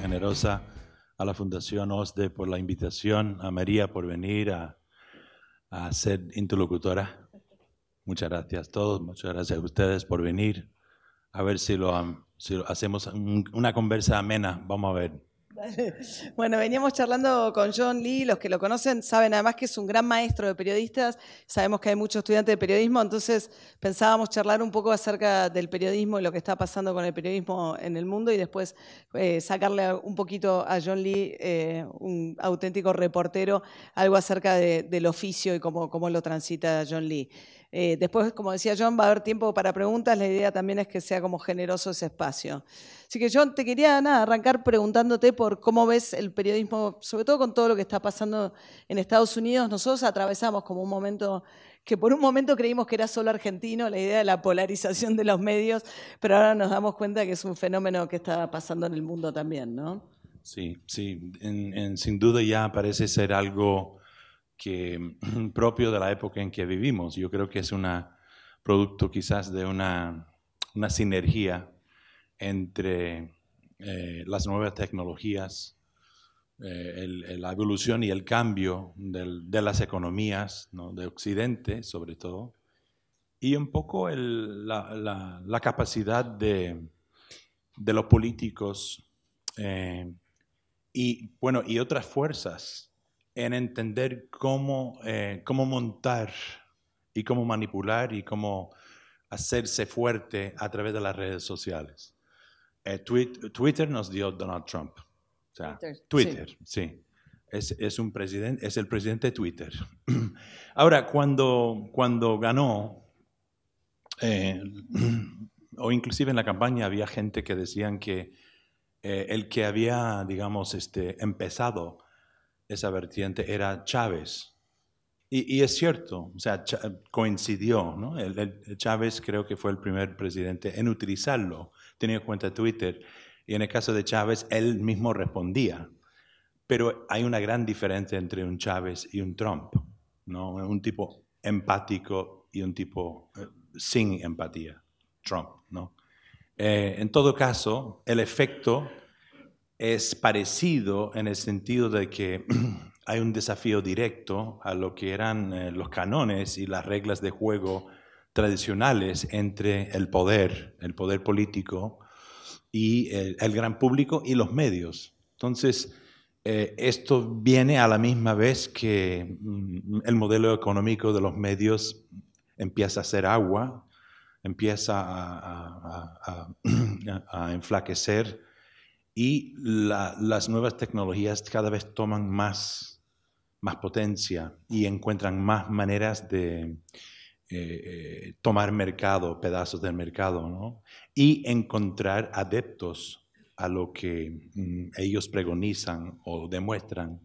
generosa a la Fundación OSDE por la invitación, a María por venir a, a ser interlocutora. Muchas gracias a todos, muchas gracias a ustedes por venir. A ver si lo, si hacemos una conversa amena, vamos a ver. Bueno, veníamos charlando con John Lee, los que lo conocen saben además que es un gran maestro de periodistas, sabemos que hay muchos estudiantes de periodismo, entonces pensábamos charlar un poco acerca del periodismo y lo que está pasando con el periodismo en el mundo y después eh, sacarle un poquito a John Lee, eh, un auténtico reportero, algo acerca del oficio y cómo lo transita John Lee. Eh, después, como decía John, va a haber tiempo para preguntas. La idea también es que sea como generoso ese espacio. Así que John, te quería arrancar preguntándote por cómo ves el periodismo, sobre todo con todo lo que está pasando en Estados Unidos. Nosotros atravesamos como un momento que por un momento creímos que era solo argentino, la idea de la polarización de los medios, pero ahora nos damos cuenta que es un fenómeno que está pasando en el mundo también, ¿no? Sí, sí, sin duda ya parece ser algo que, propio de la época en que vivimos. Yo creo que es un producto quizás de una, una sinergia entre eh, las nuevas tecnologías, eh, la evolución y el cambio de las economías ¿no? de Occidente, sobre todo, y un poco la, la, capacidad de, de los políticos eh, y, bueno, y otras fuerzas en entender cómo, eh, cómo montar y cómo manipular y cómo hacerse fuerte a través de las redes sociales. Eh, Twitter nos dio Donald Trump. Twitter, sí. Es, un es el presidente de Twitter. Ahora, cuando, cuando ganó, eh, o inclusive en la campaña había gente que decían que el que había, digamos, este, empezado esa vertiente era Chávez. Y, es cierto, o sea, coincidió, ¿no? El, Chávez creo que fue el primer presidente en utilizarlo, tenía cuenta Twitter, y en el caso de Chávez, él mismo respondía. Pero hay una gran diferencia entre un Chávez y un Trump, ¿no? Un tipo empático y un tipo eh, sin empatía, Trump, ¿no? Eh, en todo caso, el efecto es parecido en el sentido de que hay un desafío directo a lo que eran eh, los canones y las reglas de juego tradicionales entre el poder, el poder político y el, gran público y los medios. Entonces, eh, esto viene a la misma vez que mm, el modelo económico de los medios empieza a ser agua, empieza a enflaquecer y las nuevas tecnologías cada vez toman más, más potencia y encuentran más maneras de eh, eh, tomar mercado, pedazos del mercado, y encontrar adeptos a lo que mm, ellos pregonizan o demuestran.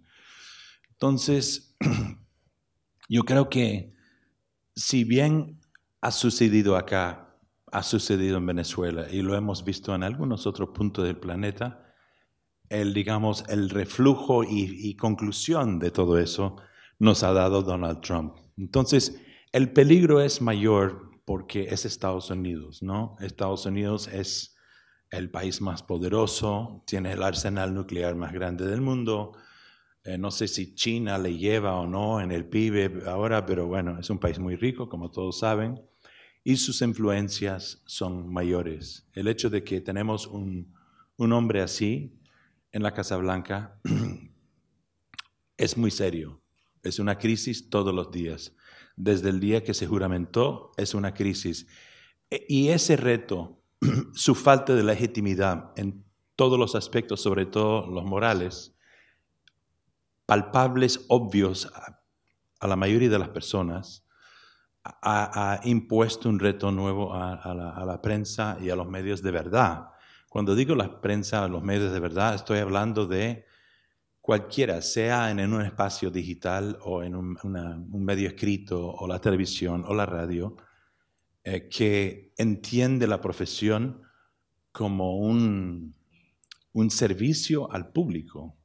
Entonces, yo creo que si bien ha sucedido acá, ha sucedido en Venezuela y lo hemos visto en algunos otros puntos del planeta, el, digamos, el reflujo y, conclusión de todo eso nos ha dado Donald Trump. Entonces, el peligro es mayor porque es Estados Unidos, ¿no? Estados Unidos es el país más poderoso, tiene el arsenal nuclear más grande del mundo. Eh, no sé si China le lleva o no en el PIB ahora, pero bueno, es un país muy rico, como todos saben, y sus influencias son mayores. El hecho de que tenemos un, un hombre así, en la Casa Blanca es muy serio. Es una crisis todos los días. Desde el día que se juramentó es una crisis. E, y ese reto, su falta de legitimidad en todos los aspectos, sobre todo los morales, palpables, obvios a, la mayoría de las personas, ha, impuesto un reto nuevo a la prensa y a los medios de verdad cuando digo la prensa, los medios de verdad, estoy hablando de cualquiera, sea en un espacio digital o en un, medio escrito o la televisión o la radio, eh, que entiende la profesión como un, servicio al público.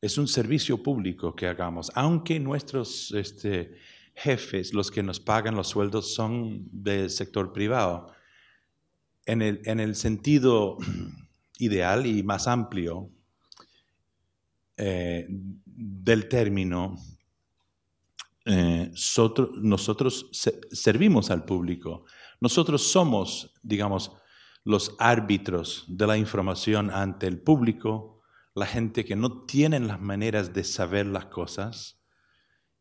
Es un servicio público que hagamos, aunque nuestros este, jefes, los que nos pagan los sueldos, son del sector privado en el, sentido ideal y más amplio eh, del término, eh, nosotros, nosotros servimos al público. Nosotros somos, digamos, los árbitros de la información ante el público, la gente que no tienen las maneras de saber las cosas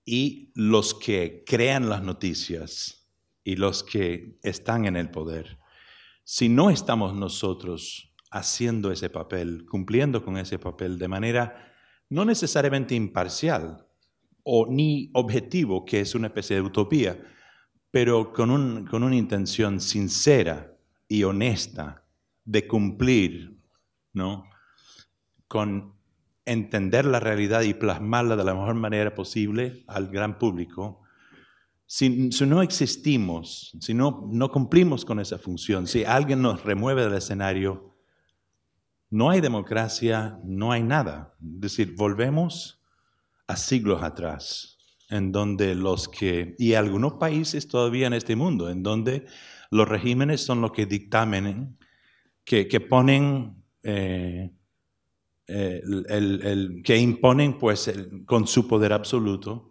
y los que crean las noticias y los que están en el poder si no estamos nosotros haciendo ese papel, cumpliendo con ese papel de manera no necesariamente imparcial o ni objetivo, que es una especie de utopía, pero con, con una intención sincera y honesta de cumplir, ¿no? Con entender la realidad y plasmarla de la mejor manera posible al gran público, si, no existimos, si no, no cumplimos con esa función, si alguien nos remueve del escenario, no hay democracia, no hay nada. Es decir, volvemos a siglos atrás, en donde los que, y algunos países todavía en este mundo, en donde los regímenes son los que dictamen, ¿eh? que, que ponen, eh, eh, el, el, que imponen pues con su poder absoluto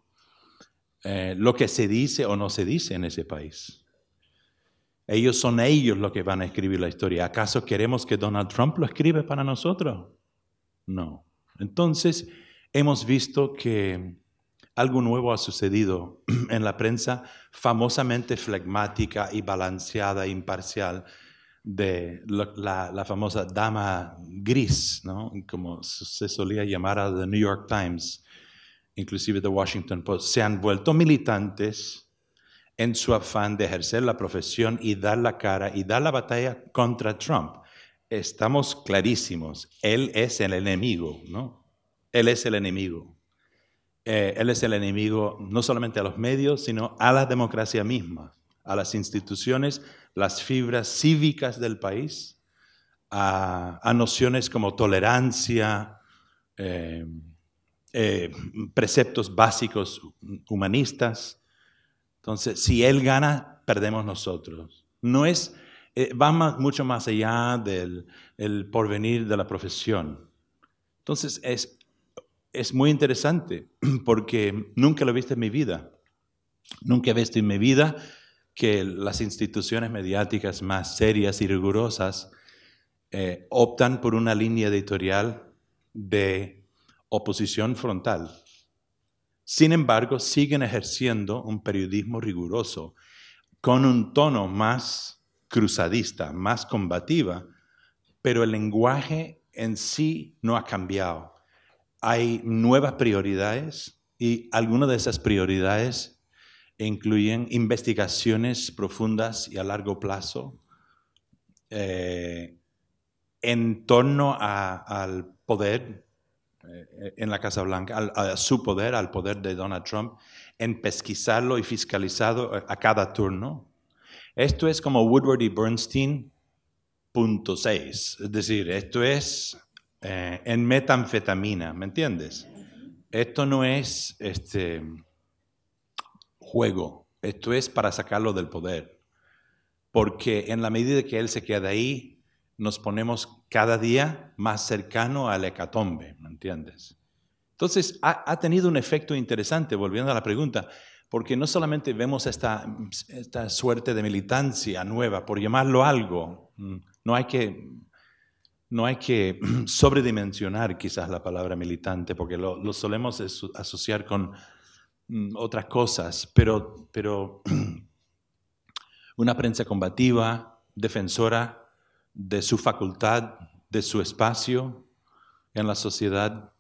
eh, lo que se dice o no se dice en ese país. Ellos son ellos los que van a escribir la historia. ¿Acaso queremos que Donald Trump lo escribe para nosotros? No. Entonces, hemos visto que algo nuevo ha sucedido en la prensa famosamente flegmática y balanceada, imparcial, de la, famosa dama gris, como se solía llamar a The New York Times inclusive The Washington Post, se han vuelto militantes en su afán de ejercer la profesión y dar la cara y dar la batalla contra Trump. Estamos clarísimos, él es el enemigo, ¿no? Él es el enemigo. Eh, él es el enemigo no solamente a los medios, sino a la democracia misma, a las instituciones, las fibras cívicas del país, a, nociones como tolerancia, eh, eh, preceptos básicos humanistas. Entonces, si él gana, perdemos nosotros. No es, eh, va mucho más allá del porvenir de la profesión. Entonces, es, es muy interesante porque nunca lo viste en mi vida. Nunca he visto en mi vida que las instituciones mediáticas más serias y rigurosas eh, optan por una línea editorial de oposición frontal. Sin embargo, siguen ejerciendo un periodismo riguroso, con un tono más cruzadista, más combativa, pero el lenguaje en sí no ha cambiado. Hay nuevas prioridades y algunas de esas prioridades incluyen investigaciones profundas y a largo plazo eh, en torno al poder eh, en la Casa Blanca, a su poder, al poder de Donald Trump, en pesquisarlo y fiscalizarlo eh, a cada turno. Esto es como Woodward y Bernstein punto 6, es decir, esto es eh, en metanfetamina, ¿me entiendes? Esto no es este juego, esto es para sacarlo del poder, porque en la medida que él se queda ahí, nos ponemos cada día más cercano al hecatombe, ¿me entiendes? Entonces, ha, ha, tenido un efecto interesante, volviendo a la pregunta, porque no solamente vemos esta, esta suerte de militancia nueva, por llamarlo algo, mm, no hay que, no hay que sobredimensionar quizás la palabra militante, porque lo, lo solemos asociar con mm, otras cosas, pero, pero una prensa combativa, defensora de su facultad, de su espacio en la sociedad.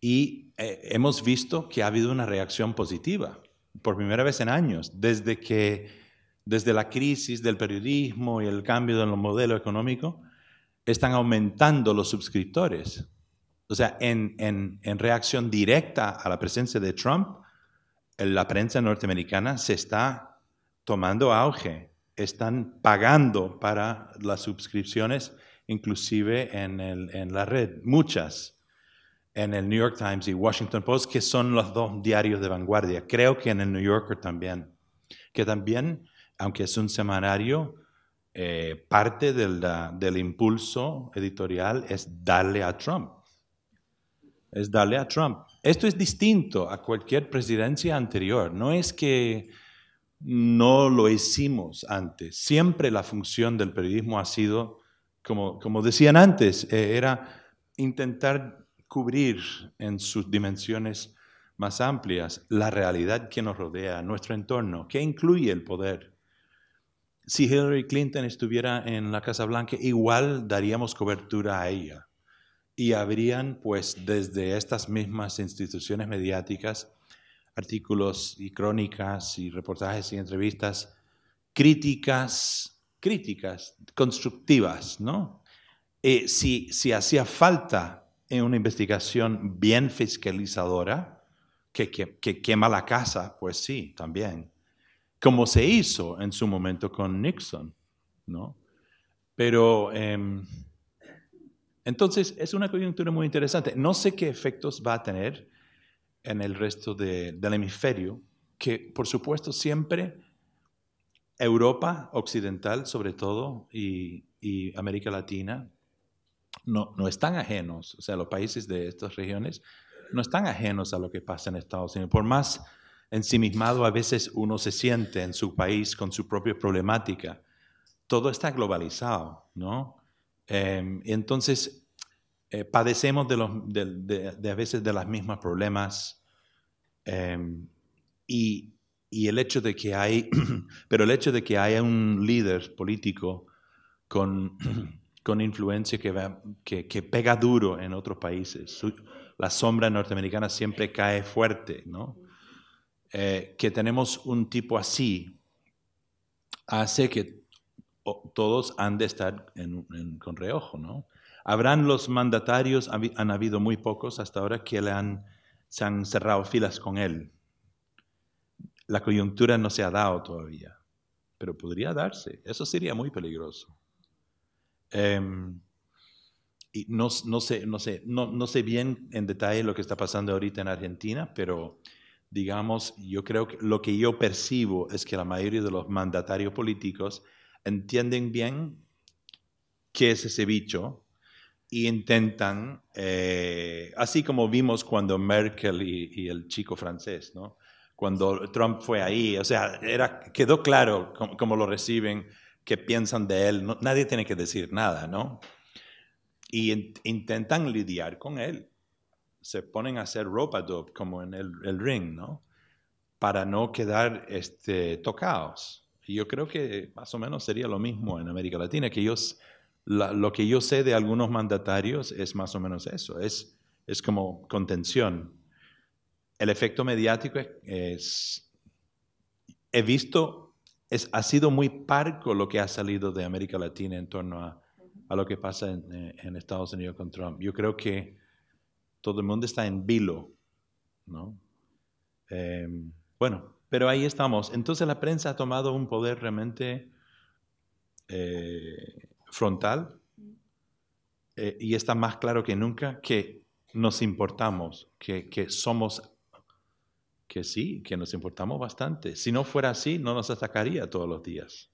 Y eh, hemos visto que ha habido una reacción positiva, por primera vez en años, desde que desde la crisis del periodismo y el cambio en el modelo económico, están aumentando los suscriptores. O sea, en, en reacción directa a la presencia de Trump, la prensa norteamericana se está tomando auge están pagando para las suscripciones, inclusive en, la red, muchas, en el New York Times y Washington Post, que son los dos diarios de vanguardia. Creo que en el New Yorker también, que también, aunque es un semanario, eh, parte del impulso editorial es darle a Trump. Es darle a Trump. Esto es distinto a cualquier presidencia anterior. No es que no lo hicimos antes. Siempre la función del periodismo ha sido, como, decían antes, eh, era intentar cubrir en sus dimensiones más amplias la realidad que nos rodea, nuestro entorno, que incluye el poder. Si Hillary Clinton estuviera en la Casa Blanca, igual daríamos cobertura a ella. Y habrían, pues, desde estas mismas instituciones mediáticas, artículos y crónicas y reportajes y entrevistas críticas, críticas, constructivas, ¿no? Eh, si, si hacía falta en una investigación bien fiscalizadora, que, que, quema la casa, pues sí, también, como se hizo en su momento con Nixon, ¿no? Pero em, entonces es una coyuntura muy interesante. No sé qué efectos va a tener en el resto del hemisferio, que por supuesto siempre Europa occidental sobre todo y, América Latina no, no, están ajenos, o sea, los países de estas regiones no están ajenos a lo que pasa en Estados Unidos. Por más ensimismado a veces uno se siente en su país con su propia problemática, todo está globalizado, ¿no? Eh, entonces, eh, padecemos de, los, a veces de los mismos problemas em, y, el hecho de que hay, pero el hecho de que haya un líder político con, con influencia que, que, pega duro en otros países, la sombra norteamericana siempre cae fuerte, ¿no? Eh, que tenemos un tipo así hace que todos han de estar en, con reojo, ¿no? Habrán los mandatarios, han habido muy pocos hasta ahora que le han, se han cerrado filas con él. La coyuntura no se ha dado todavía, pero podría darse. Eso sería muy peligroso. Em, y no, sé, no, sé, no, no sé bien en detalle lo que está pasando ahorita en Argentina, pero digamos, yo creo que lo que yo percibo es que la mayoría de los mandatarios políticos entienden bien qué es ese bicho y intentan, eh, así como vimos cuando Merkel y, el chico francés, ¿no? cuando Trump fue ahí, o sea, quedó claro cómo, lo reciben, qué piensan de él, nadie tiene que decir nada, ¿no? Y intentan lidiar con él, se ponen a hacer ropa como en el, ring, ¿no? Para no quedar este, tocados. Yo creo que más o menos sería lo mismo en América Latina, que ellos lo que yo sé de algunos mandatarios es más o menos eso, es, es como contención. El efecto mediático es, he visto, es, ha sido muy parco lo que ha salido de América Latina en torno a, a lo que pasa en, eh, Estados Unidos con Trump. Yo creo que todo el mundo está en vilo, ¿no? Em, bueno, pero ahí estamos. Entonces la prensa ha tomado un poder realmente... Eh, frontal eh, y está más claro que nunca que nos importamos, que, somos, que sí, que nos importamos bastante. Si no fuera así, no nos atacaría todos los días.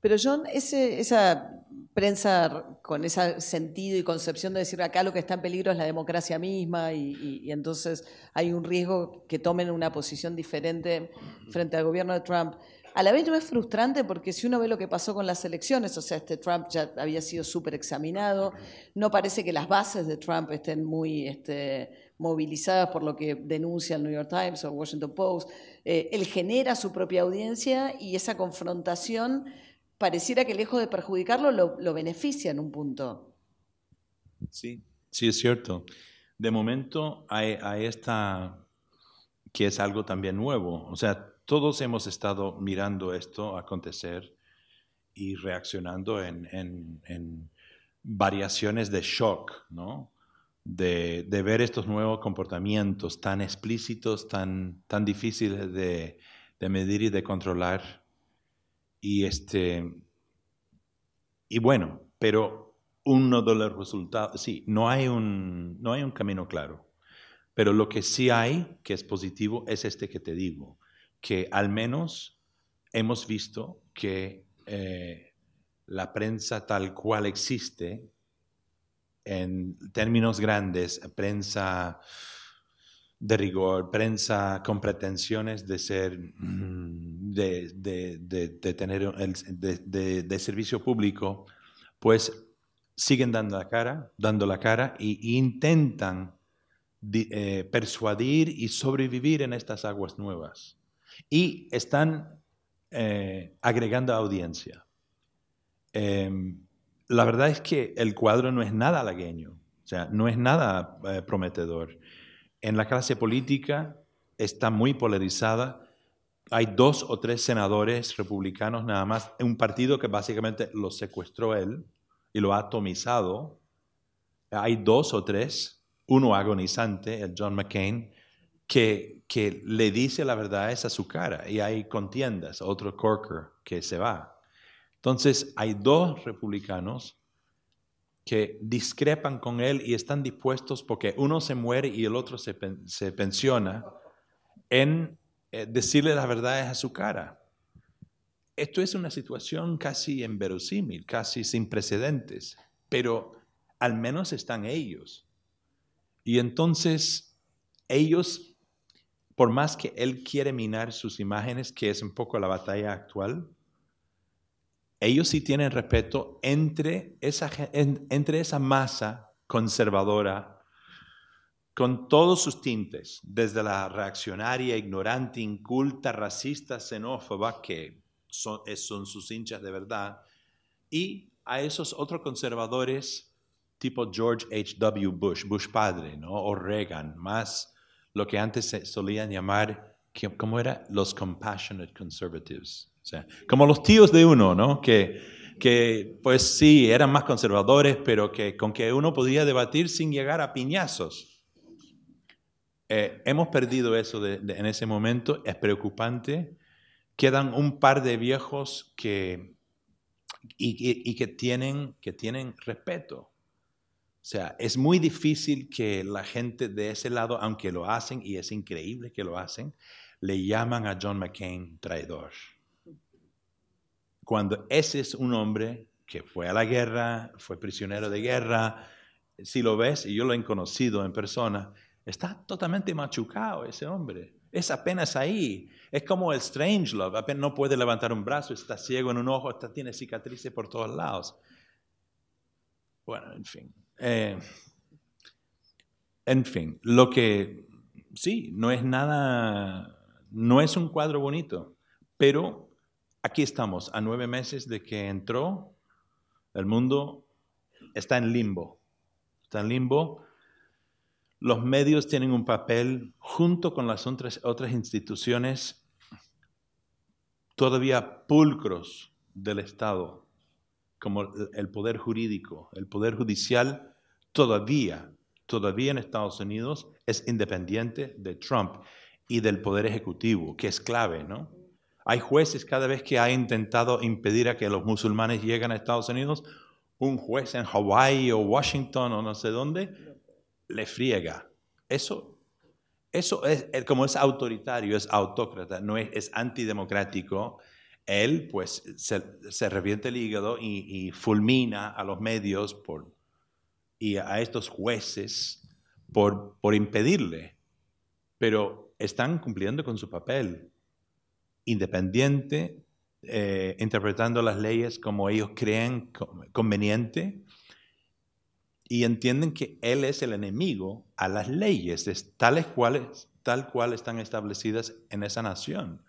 Pero John, esa prensa con ese sentido y concepción de decir acá lo que está en peligro es la democracia misma y, entonces hay un riesgo que tomen una posición diferente frente al gobierno de Trump, a la vez no es frustrante porque si uno ve lo que pasó con las elecciones, o sea, este Trump ya había sido súper examinado, no parece que las bases de Trump estén muy este, movilizadas por lo que denuncia el New York Times o Washington Post. Eh, él genera su propia audiencia y esa confrontación pareciera que lejos de perjudicarlo lo, beneficia en un punto. Sí, sí, es cierto. De momento hay, hay esta que es algo también nuevo. O sea, todos hemos estado mirando esto acontecer y reaccionando en, variaciones de shock, De, ver estos nuevos comportamientos tan explícitos, tan, tan difíciles de, medir y de controlar. Y, este, y bueno, pero uno de los resultados, sí, no hay, un, no hay un camino claro, pero lo que sí hay que es positivo es este que te digo, que al menos hemos visto que eh, la prensa tal cual existe, en términos grandes, prensa de rigor, prensa con pretensiones de ser, mm, de, de, tener el, de, servicio público, pues siguen dando la cara, dando la cara y, intentan eh, persuadir y sobrevivir en estas aguas nuevas. Y están eh, agregando audiencia. Em, la verdad es que el cuadro no es nada halagueño, o sea, no es nada eh, prometedor. En la clase política está muy polarizada. Hay dos o tres senadores republicanos nada más, un partido que básicamente lo secuestró él y lo ha atomizado. Hay dos o tres, uno agonizante, el John McCain, que, le dice la verdad es a su cara y hay contiendas, otro Corker que se va. Entonces hay dos republicanos que discrepan con él y están dispuestos porque uno se muere y el otro se, pensiona en eh, decirle decirle verdad es a su cara. Esto es una situación casi inverosímil, casi sin precedentes, pero al menos están ellos. Y entonces ellos por más que él quiere minar sus imágenes, que es un poco la batalla actual, ellos sí tienen respeto entre esa, entre esa masa conservadora con todos sus tintes, desde la reaccionaria, ignorante, inculta, racista, xenófoba, que son, son sus hinchas de verdad, y a esos otros conservadores tipo George H.W. Bush, Bush padre, ¿no? o Reagan, más lo que antes se solían llamar, ¿cómo era? Los compassionate conservatives. O sea, como los tíos de uno, ¿no? Que, que pues sí, eran más conservadores, pero que con que uno podía debatir sin llegar a piñazos. Eh, hemos perdido eso en ese momento, es preocupante. Quedan un par de viejos que, y que, tienen, que tienen respeto o sea, es muy difícil que la gente de ese lado, aunque lo hacen, y es increíble que lo hacen, le llaman a John McCain traidor. Cuando ese es un hombre que fue a la guerra, fue prisionero de guerra, si lo ves, y yo lo he conocido en persona, está totalmente machucado ese hombre. Es apenas ahí. Es como el strange love. Apenas no puede levantar un brazo, está ciego en un ojo, está, tiene cicatrices por todos lados. Bueno, en fin. Eh, en fin, lo que sí, no es nada, no es un cuadro bonito, pero aquí estamos, a nueve meses de que entró, el mundo está en limbo, está en limbo. Los medios tienen un papel junto con las otras, otras instituciones todavía pulcros del Estado como el poder jurídico, el poder judicial, todavía, todavía en Estados Unidos es independiente de Trump y del poder ejecutivo, que es clave, ¿no? Hay jueces cada vez que ha intentado impedir a que los musulmanes lleguen a Estados Unidos, un juez en Hawái o Washington o no sé dónde le friega. Eso, eso es, como es autoritario, es autócrata, no es, es antidemocrático, él pues se, se reviente el hígado y, fulmina a los medios y a estos jueces por, impedirle, pero están cumpliendo con su papel, independiente, eh, interpretando las leyes como ellos creen conveniente y entienden que él es el enemigo a las leyes tales cuales, tal cual están establecidas en esa nación.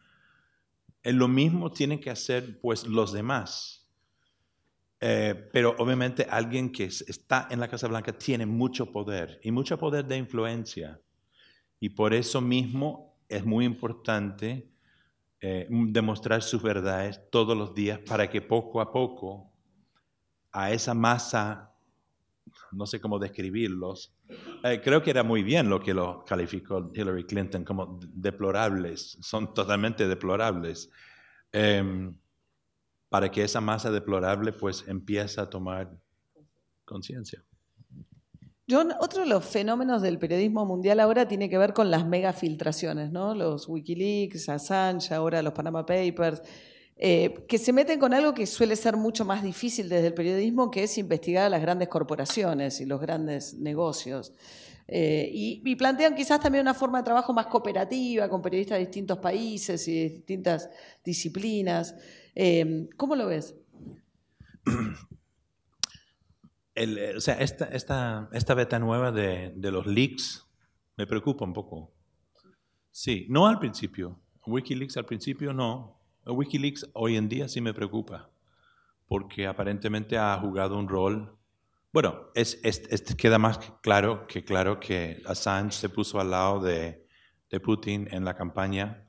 Eh, lo mismo tienen que hacer pues los demás. Eh, pero obviamente alguien que está en la Casa Blanca tiene mucho poder y mucho poder de influencia. Y por eso mismo es muy importante eh, demostrar sus verdades todos los días para que poco a poco a esa masa no sé cómo describirlos. Eh, creo que era muy bien lo que lo calificó Hillary Clinton como deplorables, son totalmente deplorables. Em, para que esa masa deplorable pues empiece a tomar conciencia. John, otro de los fenómenos del periodismo mundial ahora tiene que ver con las megafiltraciones, ¿no? Los Wikileaks, Assange, ahora los Panama Papers. Eh, que se meten con algo que suele ser mucho más difícil desde el periodismo, que es investigar a las grandes corporaciones y los grandes negocios. Eh, y, plantean quizás también una forma de trabajo más cooperativa, con periodistas de distintos países y distintas disciplinas. Eh, ¿Cómo lo ves? o sea, esta, esta, beta nueva de, de los leaks me preocupa un poco. Sí, no al principio. Wikileaks al principio no, Wikileaks hoy en día sí me preocupa, porque aparentemente ha jugado un rol. Bueno, es, es, queda más claro que claro que Assange se puso al lado de, Putin en la campaña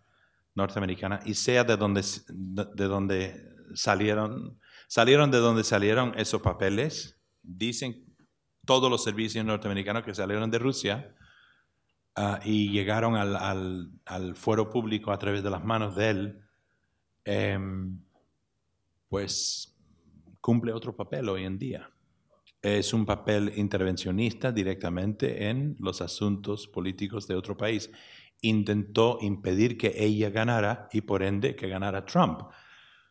norteamericana y sea de donde, de donde salieron, salieron de donde salieron esos papeles, dicen todos los servicios norteamericanos que salieron de Rusia ah, y llegaron al, al, al fuero público a través de las manos de él, Em, pues cumple otro papel hoy en día. Es un papel intervencionista directamente en los asuntos políticos de otro país. Intentó impedir que ella ganara y por ende que ganara Trump.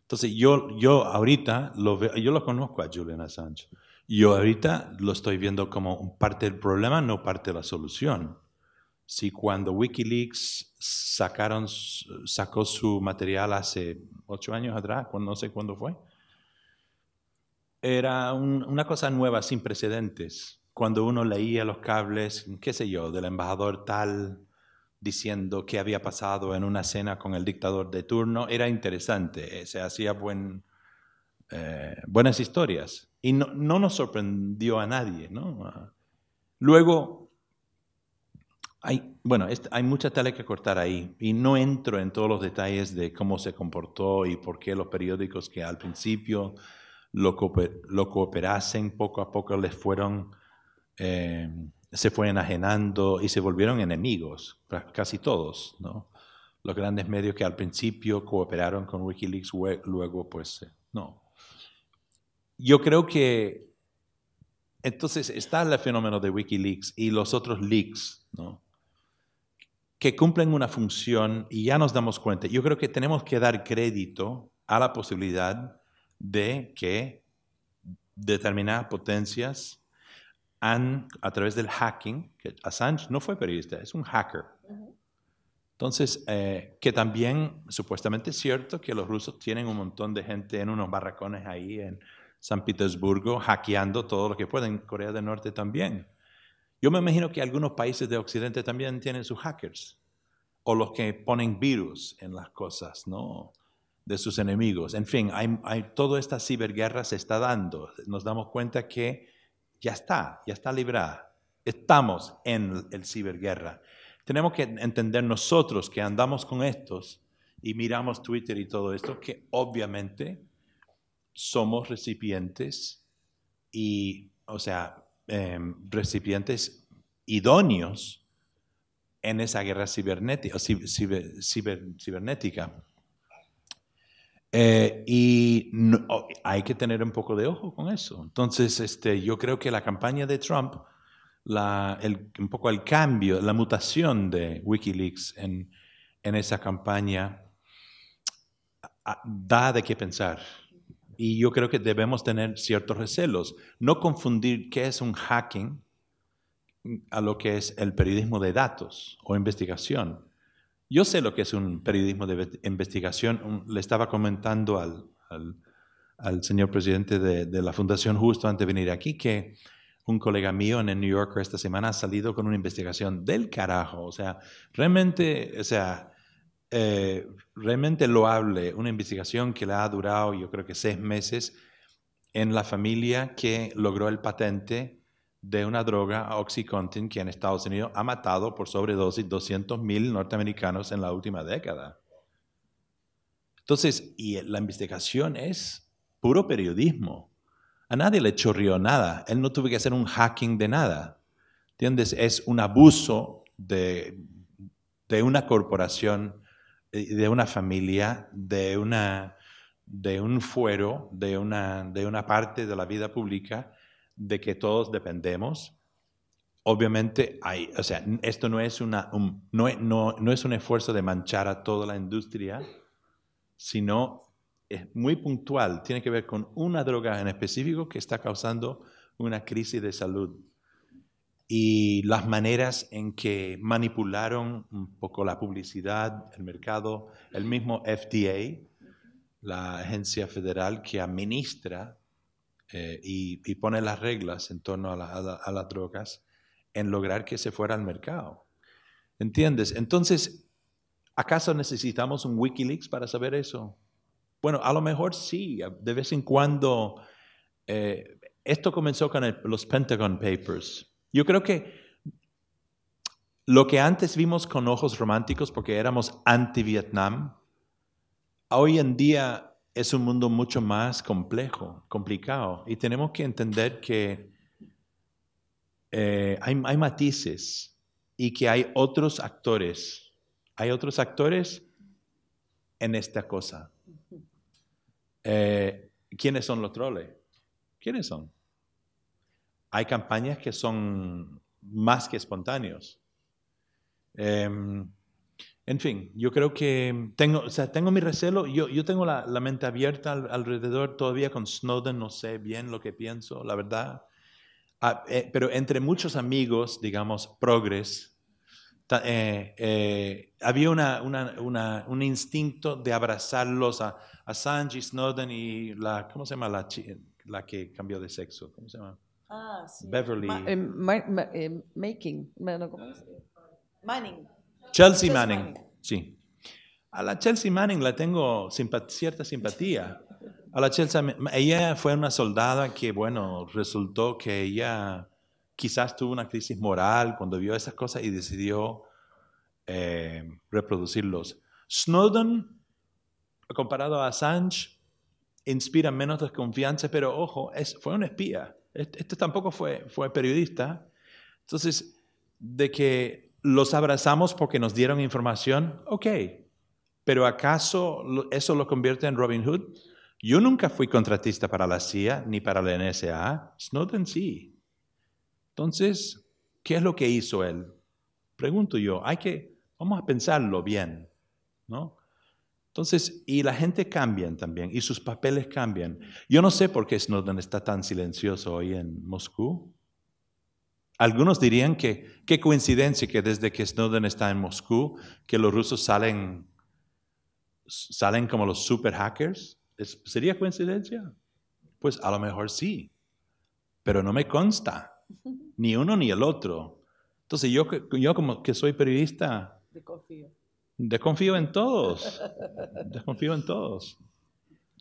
Entonces yo, yo ahorita lo yo lo conozco a Julian Sánchez. Yo ahorita lo estoy viendo como parte del problema, no parte de la solución si cuando Wikileaks sacaron, sacó su material hace ocho años atrás, no sé cuándo fue, era una cosa nueva, sin precedentes. Cuando uno leía los cables, qué sé yo, del embajador tal diciendo qué había pasado en una cena con el dictador de turno, era interesante, eh, se hacía eh, buenas historias. Y no, no, nos sorprendió a nadie. ¿no? Luego, bueno, hay mucha tela que cortar ahí y no entro en todos los detalles de cómo se comportó y por qué los periódicos que al principio lo, cooper, cooperasen poco a poco les fueron, eh, se fueron ajenando y se volvieron enemigos, casi todos, ¿no? Los grandes medios que al principio cooperaron con Wikileaks, luego pues eh, no. Yo creo que entonces está el fenómeno de Wikileaks y los otros leaks, ¿no? que cumplen una función y ya nos damos cuenta. Yo creo que tenemos que dar crédito a la posibilidad de que determinadas potencias han, a través del hacking, que Assange no fue periodista, es un hacker. Entonces, eh, que también supuestamente es cierto que los rusos tienen un montón de gente en unos barracones ahí en San Petersburgo hackeando todo lo que pueden, Corea del Norte también. Yo me imagino que algunos países de Occidente también tienen sus hackers o los que ponen virus en las cosas, ¿no? De sus enemigos. En fin, hay, toda esta ciberguerra se está dando. Nos damos cuenta que ya está, ya está librada. Estamos en el ciberguerra. Tenemos que entender nosotros que andamos con estos y miramos Twitter y todo esto, que obviamente somos recipientes y, o sea, Em, recipientes idóneos en esa guerra cibernética. Eh, y hay que tener un poco de ojo con eso. Entonces, este, yo creo que la campaña de Trump, el, un poco el cambio, la mutación de Wikileaks en, en esa campaña, da de qué pensar. Y yo creo que debemos tener ciertos recelos, no confundir qué es un hacking a lo que es el periodismo de datos o investigación. Yo sé lo que es un periodismo de investigación. Le estaba comentando al, al, señor presidente de, de, la Fundación justo antes de venir aquí que un colega mío en el New York esta semana ha salido con una investigación del carajo. O sea, realmente, o sea, eh, realmente loable una investigación que le ha durado, yo creo que seis meses, en la familia que logró el patente de una droga, Oxycontin, que en Estados Unidos ha matado por sobredosis 200.000 norteamericanos en la última década. Entonces, y la investigación es puro periodismo. A nadie le chorrió nada. Él no tuvo que hacer un hacking de nada. ¿Entiendes? Es un abuso de, de una corporación eh, de una familia, de, una, de un fuero, de una, de una parte de la vida pública de que todos dependemos. Obviamente hay, o sea, esto no es, no es un esfuerzo de manchar a toda la industria, sino es muy puntual, tiene que ver con una droga en específico que está causando una crisis de salud y las maneras en que manipularon un poco la publicidad, el mercado, el mismo FDA, la agencia federal que administra eh, y, pone las reglas en torno a, las drogas, en lograr que se fuera al mercado. ¿Entiendes? Entonces, ¿acaso necesitamos un Wikileaks para saber eso? Bueno, a lo mejor sí, de vez en cuando. Eh, esto comenzó con los Pentagon Papers yo creo que lo que antes vimos con ojos románticos porque éramos anti-Vietnam, hoy en día es un mundo mucho más complejo, complicado, y tenemos que entender que eh, hay, matices y que hay otros actores, hay otros actores en esta cosa. Eh, ¿Quiénes son los troles? ¿Quiénes son? Hay campañas que son más que espontáneos. Em, en fin, yo creo que tengo, o sea, tengo mi recelo, yo, yo tengo la, mente abierta alrededor, todavía con Snowden no sé bien lo que pienso, la verdad. Ah, eh, pero entre muchos amigos, digamos, progres, eh, eh, había un instinto de abrazarlos a, a Sanji Snowden y la, ¿cómo se llama? La, la que cambió de sexo, ¿cómo se llama? Ah, Beverly. Eh, eh, making. Manning. Chelsea, Manning. Sí. A la Chelsea Manning la tengo cierta simpatía. A la ella fue una soldada que, bueno, resultó que ella quizás tuvo una crisis moral cuando vio esas cosas y decidió eh, reproducirlos. Snowden, comparado a Assange, inspira menos desconfianza, pero ojo, fue un espía. Este, tampoco fue, fue periodista. Entonces, de que los abrazamos porque nos dieron información, ok, pero ¿acaso eso lo convierte en Robin Hood? Yo nunca fui contratista para la CIA ni para la NSA, Snowden sí. Entonces, ¿qué es lo que hizo él? Pregunto yo, hay que, vamos a pensarlo bien, ¿no? Entonces, y la gente cambia también, y sus papeles cambian. Yo no sé por qué Snowden está tan silencioso hoy en Moscú. Algunos dirían que qué coincidencia que desde que Snowden está en Moscú, que los rusos salen, salen como los super hackers. ¿Sería coincidencia? Pues a lo mejor sí, pero no me consta, ni uno ni el otro. Entonces yo, yo como que soy periodista, confío. Desconfío en todos. Desconfío en todos.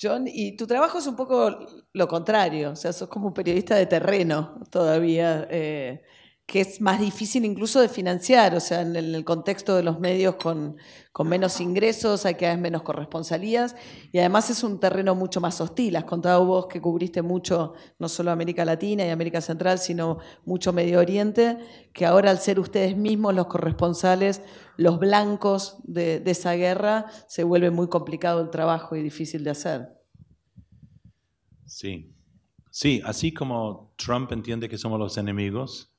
John, y tu trabajo es un poco lo contrario, o sea, sos como un periodista de terreno todavía. Eh, que es más difícil incluso de financiar, o sea, en el contexto de los medios con, menos ingresos, hay que vez menos corresponsalías, y además es un terreno mucho más hostil. Has contado vos que cubriste mucho, no solo América Latina y América Central, sino mucho Medio Oriente, que ahora al ser ustedes mismos los corresponsales, los blancos de, esa guerra, se vuelve muy complicado el trabajo y difícil de hacer. Sí, sí, así como Trump entiende que somos los enemigos,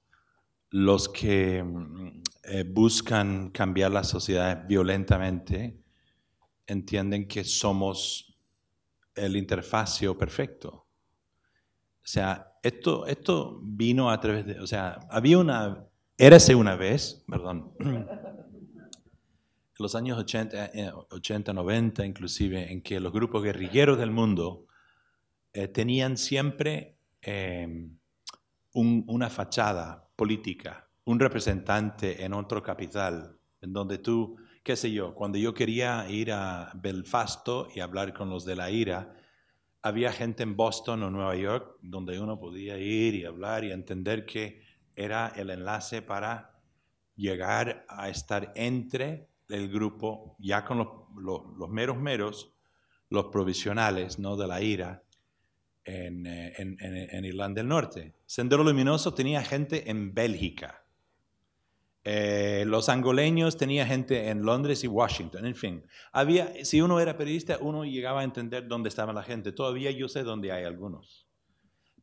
los que mm, eh, buscan cambiar la sociedad violentamente entienden que somos el interfacio perfecto. O sea, esto, esto vino a través de, o sea, había una, érase una vez, perdón, en los años 80, 80, 90 inclusive, en que los grupos guerrilleros del mundo eh, tenían siempre eh, una fachada política, un representante en otro capital, en donde tú, qué sé yo, cuando yo quería ir a Belfasto y hablar con los de la ira, había gente en Boston o Nueva York donde uno podía ir y hablar y entender que era el enlace para llegar a estar entre el grupo, ya con los, meros meros, los provisionales, no de la ira, eh, en, Irlanda del Norte. Sendero Luminoso tenía gente en Bélgica. Eh, los angoleños tenía gente en Londres y Washington. En fin, había, si uno era periodista, uno llegaba a entender dónde estaba la gente. Todavía yo sé dónde hay algunos.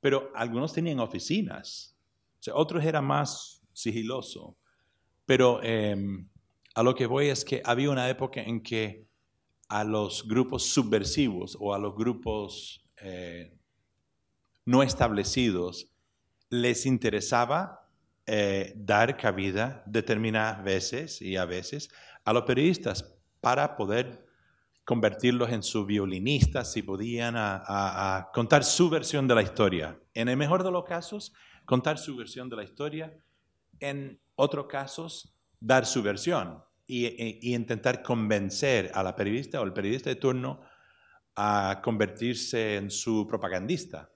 Pero algunos tenían oficinas. sea, otros era más sigiloso. Pero em, a lo que voy es que había una época en que a los grupos subversivos o a los grupos eh, no establecidos, les interesaba eh, dar cabida determinadas veces y a veces a los periodistas para poder convertirlos en su violinistas si podían, a, contar su versión de la historia. En el mejor de los casos, contar su versión de la historia, en otros casos, dar su versión y, e, y intentar convencer a la periodista o el periodista de turno a convertirse en su propagandista.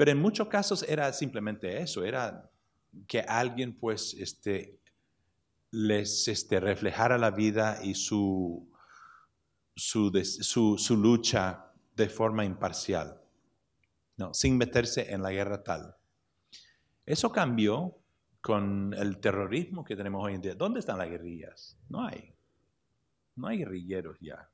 Pero en muchos casos era simplemente eso, era que alguien pues este, les este, reflejara la vida y su, su, su, su lucha de forma imparcial, ¿no? sin meterse en la guerra tal. Eso cambió con el terrorismo que tenemos hoy en día. ¿Dónde están las guerrillas? No hay. No hay guerrilleros ya.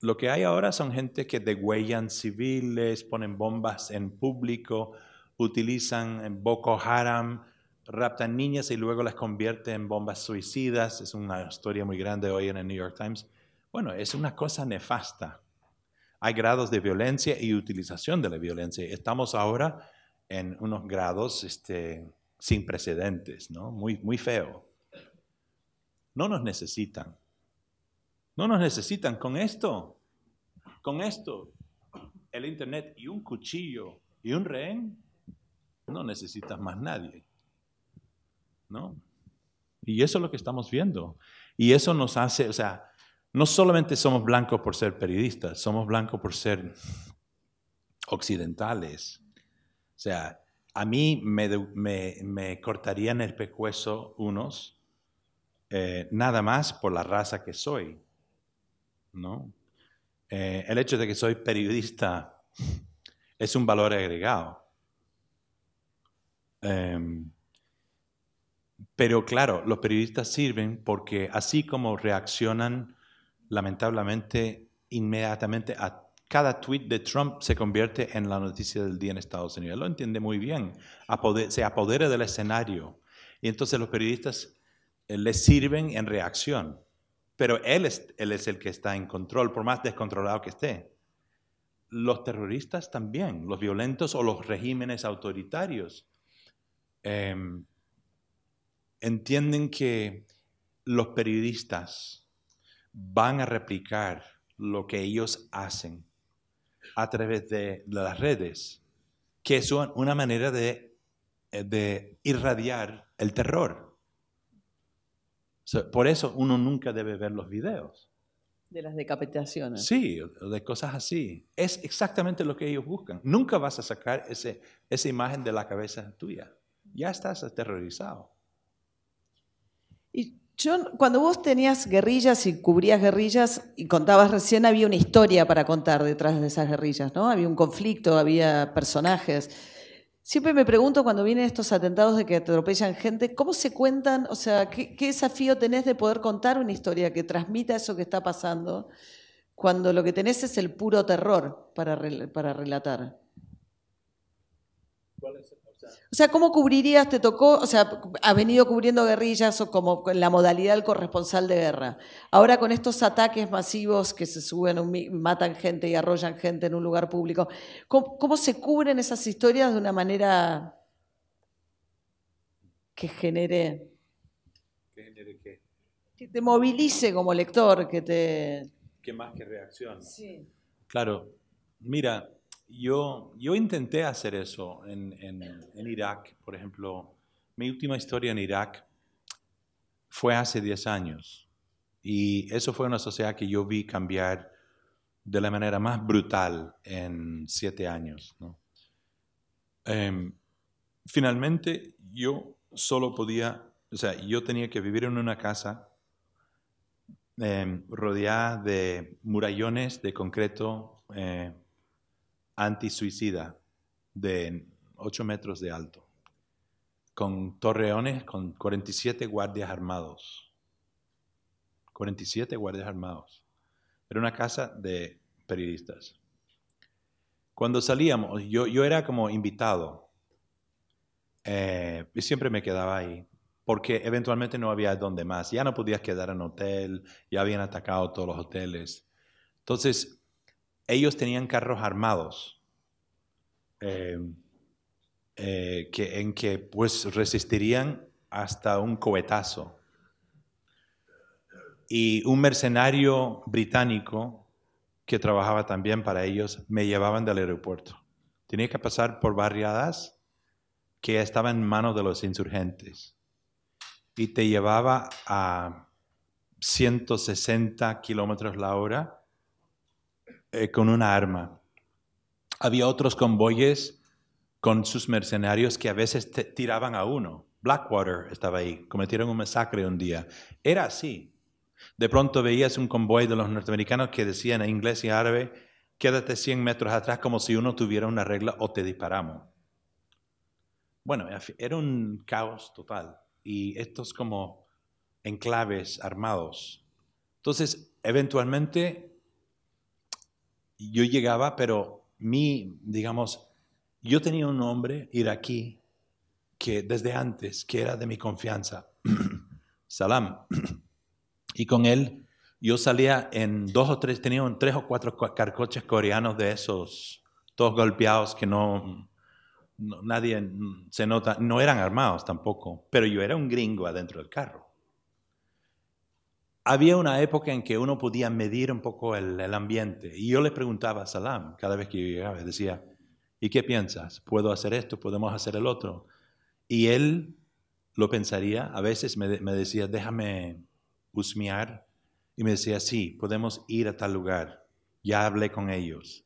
Lo que hay ahora son gente que degüellan civiles, ponen bombas en público, utilizan eh, Boko Haram, raptan niñas y luego las convierte en bombas suicidas. Es una historia muy grande hoy en el New York Times. Bueno, es una cosa nefasta. Hay grados de violencia y utilización de la violencia. Estamos ahora en unos grados este, sin precedentes, ¿no? Muy, muy feo. No nos necesitan. No nos necesitan con esto. Con esto, el Internet y un cuchillo y un rehén, no necesitas más nadie. ¿No? Y eso es lo que estamos viendo. Y eso nos hace, o sea, no solamente somos blancos por ser periodistas, somos blancos por ser occidentales. O sea, a mí me, cortarían el pescuezo unos, eh, nada más por la raza que soy. ¿no? Eh, el hecho de que soy periodista es un valor agregado. Em, pero claro, los periodistas sirven porque así como reaccionan lamentablemente inmediatamente a cada tweet de Trump se convierte en la noticia del día en Estados Unidos. Lo entiende muy bien. se apodera del escenario. Y entonces los periodistas eh, le sirven en reacción. Pero él es, es el que está en control, por más descontrolado que esté. Los terroristas también, los violentos o los regímenes autoritarios, em, entienden que los periodistas van a replicar lo que ellos hacen a través de las redes, que es una manera de, eh, de irradiar el terror por eso uno nunca debe ver los videos. De las decapitaciones. Sí, de cosas así. Es exactamente lo que ellos buscan. Nunca vas a sacar esa imagen de la cabeza tuya. Ya estás aterrorizado. Y yo, cuando vos tenías guerrillas y cubrías guerrillas y contabas recién, había una historia para contar detrás de esas guerrillas, ¿no? Había un conflicto, había personajes. Siempre me pregunto cuando vienen estos atentados de que atropellan gente, ¿cómo se cuentan? O sea, ¿qué, desafío tenés de poder contar una historia que transmita eso que está pasando cuando lo que tenés es el puro terror para relatar? O sea, ¿cómo cubrirías, te tocó, o sea, ha venido cubriendo guerrillas o como en la modalidad del corresponsal de guerra? Ahora con estos ataques masivos que se suben, matan gente y arrollan gente en un lugar público, ¿cómo, se cubren esas historias de una manera que genere... ¿Que genere qué? Que te movilice como lector, que te... Que más que reacciona Sí. Claro, mira, yo, intenté hacer eso en, Irak, por ejemplo. Mi última historia en Irak fue hace 10 años. Y eso fue una sociedad que yo vi cambiar de la manera más brutal en 7 años. Em, finalmente, yo solo podía, o sea, yo tenía que vivir en una casa em, rodeada de murallones de concreto. Eh, antisuicida de 8 metros de alto, con torreones, con 47 guardias armados. 47 guardias armados. Era una casa de periodistas. Cuando salíamos, yo, yo era como invitado eh, y siempre me quedaba ahí porque eventualmente no había donde más. Ya no podías quedar en hotel, ya habían atacado todos los hoteles. Entonces, ellos tenían carros armados eh, eh, en que pues resistirían hasta un cohetazo. Y un mercenario británico que trabajaba también para ellos me llevaban del aeropuerto. Tenía que pasar por barriadas que estaban en manos de los insurgentes y te llevaba a 160 kilómetros la hora eh, con una arma. Había otros convoyes con sus mercenarios que a veces tiraban a uno. Blackwater estaba ahí, cometieron un masacre un día. Era así. De pronto veías un convoy de los norteamericanos que decían en inglés y árabe, quédate 100 metros atrás como si uno tuviera una regla o te disparamos. Bueno, era un caos total. Y estos como enclaves armados. Entonces, eventualmente yo llegaba, pero mi, digamos, yo tenía un hombre iraquí que desde antes, que era de mi confianza, Salam, y con él yo salía en dos o tres, tenía tres o cuatro carcoches coreanos de esos, todos golpeados que no, nadie se nota, no eran armados tampoco, pero yo era un gringo adentro del carro había una época en que uno podía medir un poco el, ambiente. Y yo le preguntaba a Salam cada vez que yo llegaba, decía, ¿y qué piensas? ¿Puedo hacer esto? ¿Podemos hacer el otro? Y él lo pensaría, a veces me, decía, déjame husmear. Y me decía, sí, podemos ir a tal lugar. Ya hablé con ellos.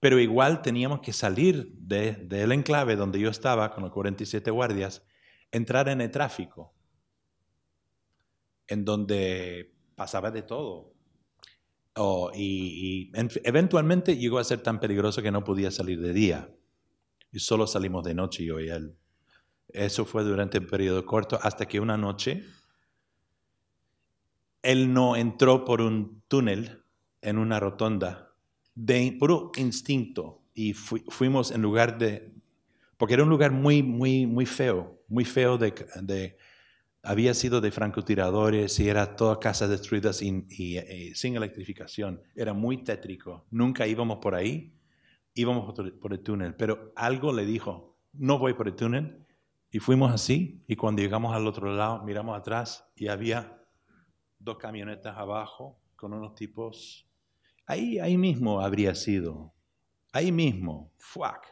Pero igual teníamos que salir del de, enclave donde yo estaba con los 47 guardias, entrar en el tráfico en donde pasaba de todo. y, eventualmente llegó a ser tan peligroso que no podía salir de día. Y solo salimos de noche yo y él. Eso fue durante un periodo corto, hasta que una noche él no entró por un túnel en una rotonda de puro instinto y fuimos en lugar de, porque era un lugar muy, muy, muy feo, muy feo de había sido de francotiradores y era toda casas destruidas eh, sin electrificación. Era muy tétrico. Nunca íbamos por ahí, íbamos por el túnel. Pero algo le dijo, no voy por el túnel. Y fuimos así y cuando llegamos al otro lado miramos atrás y había dos camionetas abajo con unos tipos. Ahí, ahí mismo habría sido. Ahí mismo. Fuck.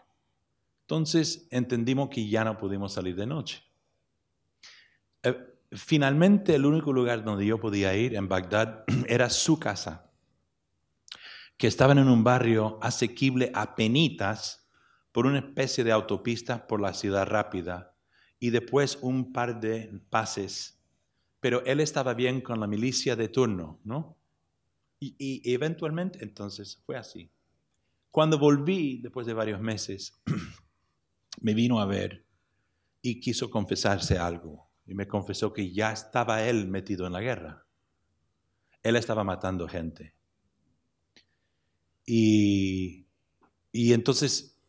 Entonces entendimos que ya no pudimos salir de noche eh, finalmente el único lugar donde yo podía ir en Bagdad era su casa, que estaba en un barrio asequible a penitas por una especie de autopista por la ciudad rápida y después un par de pases. Pero él estaba bien con la milicia de turno, ¿no? Y, y eventualmente, entonces, fue así. Cuando volví, después de varios meses, me vino a ver y quiso confesarse algo y me confesó que ya estaba él metido en la guerra. Él estaba matando gente. Y, y entonces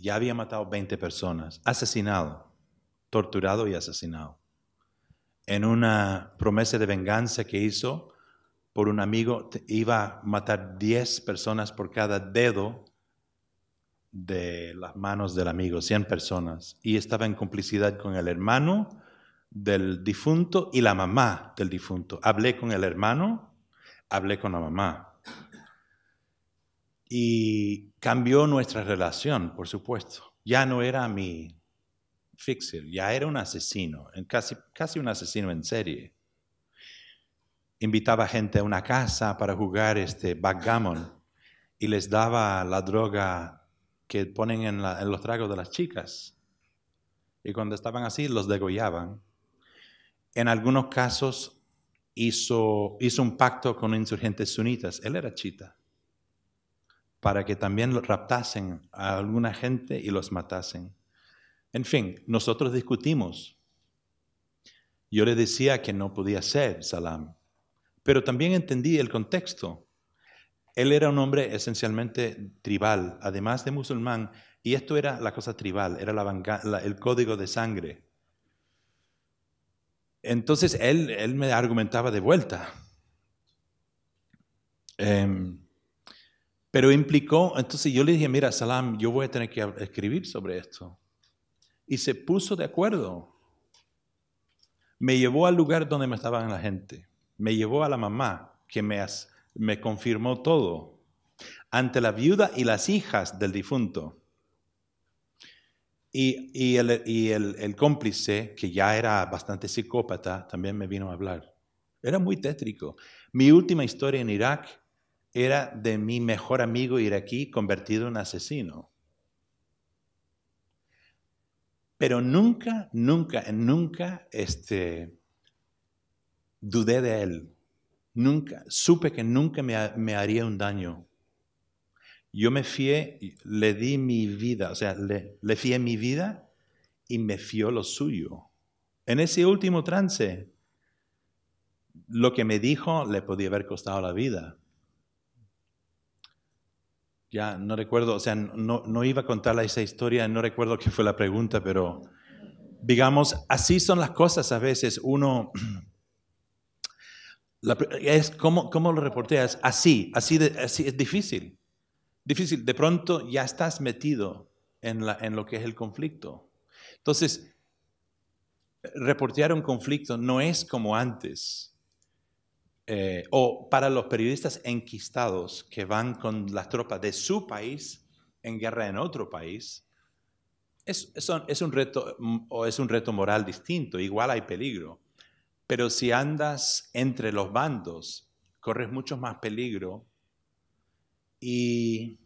ya había matado 20 personas, asesinado, torturado y asesinado, en una promesa de venganza que hizo por un amigo, iba a matar 10 personas por cada dedo de las manos del amigo, 100 personas, y estaba en complicidad con el hermano del difunto y la mamá del difunto. Hablé con el hermano, hablé con la mamá. Y cambió nuestra relación, por supuesto. Ya no era mi fixer, ya era un asesino, casi, casi un asesino en serie. Invitaba gente a una casa para jugar este backgammon y les daba la droga que ponen en, los tragos de las chicas. Y cuando estaban así, los degollaban. En algunos casos hizo, hizo un pacto con insurgentes sunitas. Él era chita. Para que también los raptasen a alguna gente y los matasen. En fin, nosotros discutimos. Yo le decía que no podía ser salam, pero también entendí el contexto. Él era un hombre esencialmente tribal, además de musulmán, y esto era la cosa tribal, era el código de sangre. Entonces él, él me argumentaba de vuelta. Em, pero implicó, entonces yo le dije, mira, Salam, yo voy a tener que escribir sobre esto. Y se puso de acuerdo. Me llevó al lugar donde me estaban la gente. Me llevó a la mamá que me, me confirmó todo ante la viuda y las hijas del difunto. Y, el, cómplice, que ya era bastante psicópata, también me vino a hablar. Era muy tétrico. Mi última historia en Irak era de mi mejor amigo iraquí convertido en asesino. Pero nunca, nunca, nunca este, dudé de él Nunca, supe que nunca me, haría un daño. Yo me fié, le di mi vida, o sea, le, le fié mi vida y me fió lo suyo. En ese último trance, lo que me dijo le podía haber costado la vida. Ya no recuerdo, o sea, no, iba a contar esa historia, no recuerdo qué fue la pregunta, pero digamos, así son las cosas a veces. Uno es ¿cómo, ¿Cómo lo reporteas? Así, así, así es difícil. Difícil. De pronto ya estás metido en, lo que es el conflicto. Entonces, reportear un conflicto no es como antes. Eh, o para los periodistas enquistados que van con las tropas de su país en guerra en otro país, es, es un reto o es un reto moral distinto. Igual hay peligro. Pero si andas entre los bandos, corres mucho más peligro y,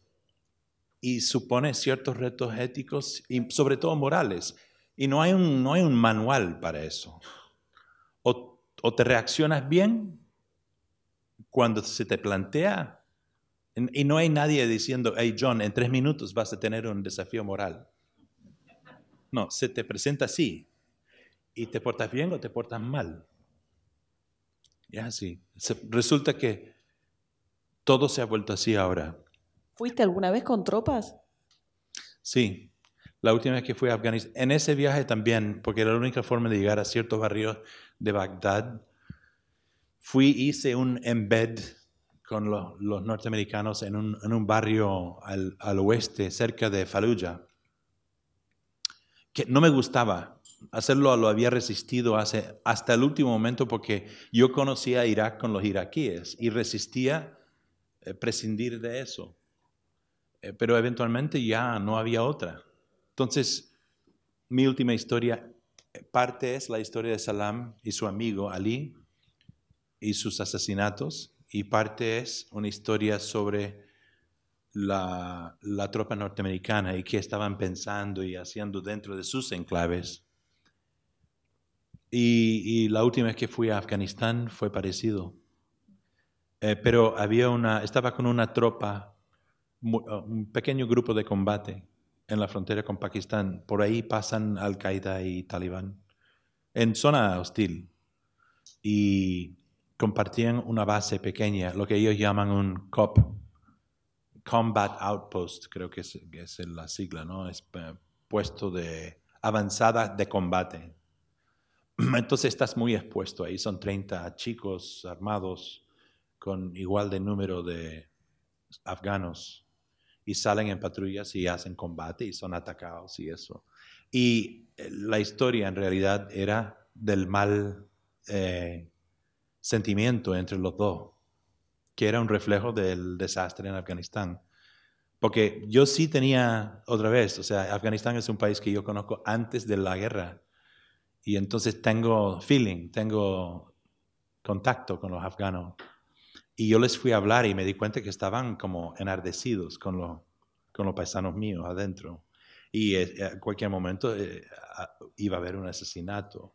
y supone ciertos retos éticos y sobre todo morales. Y no hay un, no hay un manual para eso. O, o te reaccionas bien cuando se te plantea, y no hay nadie diciendo, hey John, en tres minutos vas a tener un desafío moral. No, se te presenta así. Y te portas bien o te portas mal. Y así. resulta que todo se ha vuelto así ahora. ¿Fuiste alguna vez con tropas? Sí, la última vez que fui a Afganistán, en ese viaje también, porque era la única forma de llegar a ciertos barrios de Bagdad, fui, hice un embed con los norteamericanos en un, barrio al, al, oeste, cerca de Fallujah, que no me gustaba, hacerlo lo había resistido hasta el último momento porque yo conocía a Irak con los iraquíes y resistía eh, prescindir de eso. Eh, pero eventualmente ya no había otra. Entonces, mi última historia, eh, parte es la historia de Salam y su amigo Ali y sus asesinatos, y parte es una historia sobre la, la tropa norteamericana y qué estaban pensando y haciendo dentro de sus enclaves y, la última vez que fui a Afganistán fue parecido. Eh, pero había una, estaba con una tropa, ah, un pequeño grupo de combate en la frontera con Pakistán. Por ahí pasan Al-Qaeda y Talibán, en zona hostil. Y compartían una base pequeña, lo que ellos llaman un COP, Combat Outpost, creo que es, que es la sigla, ¿no? Es eh, puesto de avanzada de combate Entonces estás muy expuesto ahí. Son 30 chicos armados con igual de número de afganos y salen en patrullas y hacen combate y son atacados y eso. Y eh, la historia en realidad era del mal eh, sentimiento entre los dos, que era un reflejo del desastre en Afganistán. Porque yo sí tenía, otra vez, o sea, Afganistán es un país que yo conozco antes de la guerra y entonces tengo feeling, tengo contacto con los afganos. Y yo les fui a hablar y me di cuenta que estaban como enardecidos con, los con los paisanos míos adentro. Y en eh, eh, cualquier momento eh, iba a haber un asesinato.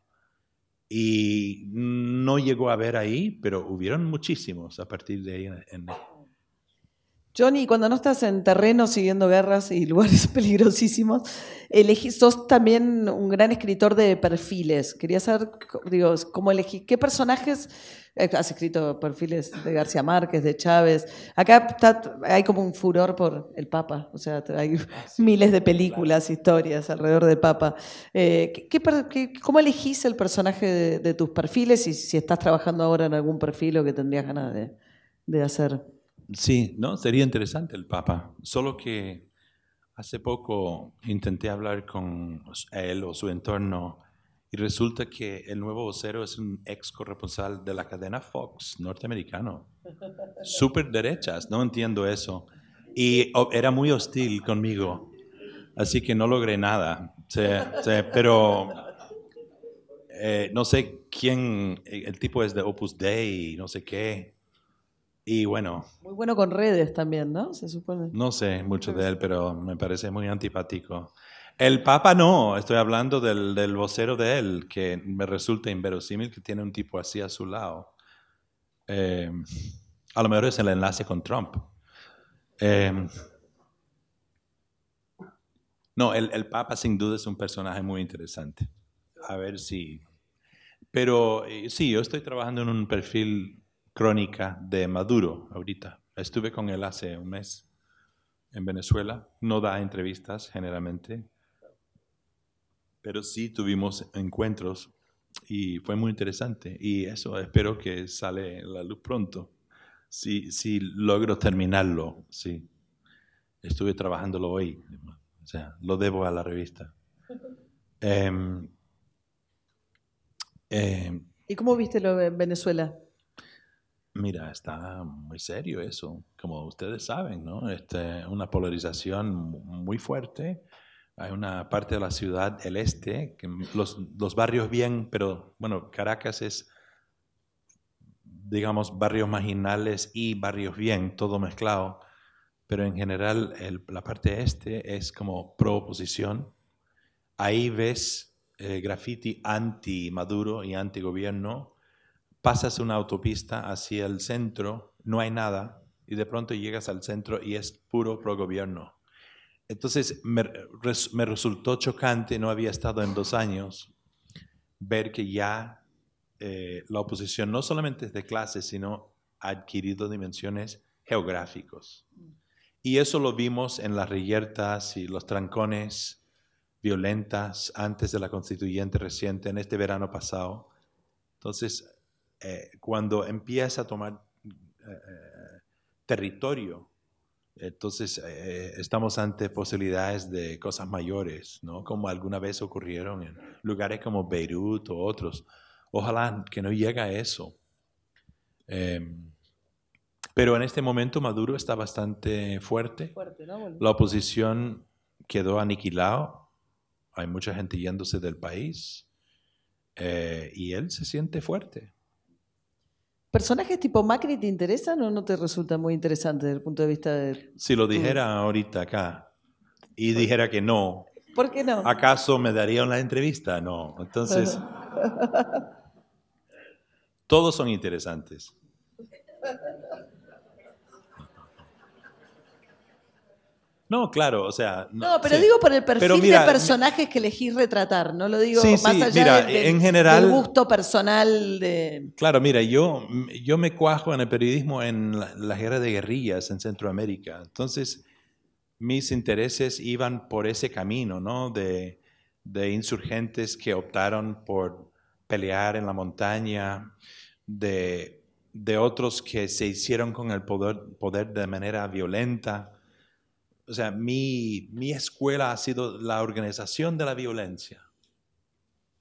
Y no llegó a haber ahí, pero hubieron muchísimos a partir de ahí en Johnny, cuando no estás en terreno siguiendo guerras y lugares peligrosísimos, sos también un gran escritor de perfiles. Quería saber, digo, cómo elegí qué personajes, eh, has escrito perfiles de García Márquez, de Chávez. Acá hay como un furor por el Papa, o sea, hay ah, miles de películas, historias alrededor del Papa. Eh, cómo elegís el personaje de, tus perfiles y si estás trabajando ahora en algún perfil o que tendrías ganas de hacer? Sí, no, sería interesante el Papa. Solo que hace poco intenté hablar con él o su entorno y resulta que el nuevo vocero es un ex corresponsal de la cadena Fox norteamericano. Súper derechas, no entiendo eso. Y era muy hostil conmigo, así que no logré nada. pero eh, no sé quién, el tipo es de Opus Dei, no sé qué. Y bueno. Muy bueno con redes también, ¿no? Se supone. No sé mucho de él, pero me parece muy antipático. El Papa no, estoy hablando del, del vocero de él, que me resulta inverosímil que tiene un tipo así a su lado. Eh, a lo mejor es el enlace con Trump. Eh, no, el, el, Papa sin duda es un personaje muy interesante. A ver si... Pero eh, sí, yo estoy trabajando en un perfil crónica de Maduro ahorita. Estuve con él hace un mes en Venezuela. No da entrevistas generalmente, pero sí tuvimos encuentros y fue muy interesante. Y eso espero que sale la luz pronto. Si, logro terminarlo, sí. Estuve trabajándolo hoy. O sea, lo debo a la revista. Em, em, ¿Y cómo viste lo en Venezuela? Mira, está muy serio eso. Como ustedes saben, ¿no? Este, una polarización muy fuerte. Hay una parte de la ciudad, el este, los, barrios bien, pero bueno, Caracas es, digamos, barrios marginales y barrios bien, todo mezclado. Pero en general, la parte este es como pro oposición. Ahí ves eh, graffiti anti-Maduro y anti-gobierno pasas una autopista hacia el centro, no hay nada, y de pronto llegas al centro y es puro pro gobierno. Entonces me, resultó chocante, no había estado en dos años, ver que ya eh, la oposición no solamente es de clase, sino ha adquirido dimensiones geográficas. Y eso lo vimos en las reyertas y los trancones violentas antes de la constituyente reciente, en este verano pasado. Entonces, eh, cuando empieza a tomar eh, eh, territorio, entonces estamos ante posibilidades de cosas mayores, ¿no? como alguna vez ocurrieron en lugares como Beirut o otros. Ojalá que no llegue a eso. Em, pero en este momento Maduro está bastante fuerte. fuerte ¿no? La oposición quedó aniquilado. Hay mucha gente yéndose del país. y él se siente fuerte. ¿Personajes tipo Macri te interesan o no te resulta muy interesante desde el punto de vista de... Si lo mm. dijera ahorita acá y dijera que no. ¿Por qué no? ¿Acaso me darían la entrevista? No. Entonces, todos son interesantes. No, claro, o sea. No, pero digo por el perfil de personajes que elegí retratar, no lo digo más sí, allá mira, en general, gusto personal. De... Claro, mira, yo, yo me cuajo en el periodismo en la guerra de guerrillas en Centroamérica. Entonces, mis intereses iban por ese camino, ¿no? De, insurgentes que optaron por pelear en la montaña, de, otros que se hicieron con el poder, poder de manera violenta o sea, mi, escuela ha sido la organización de la violencia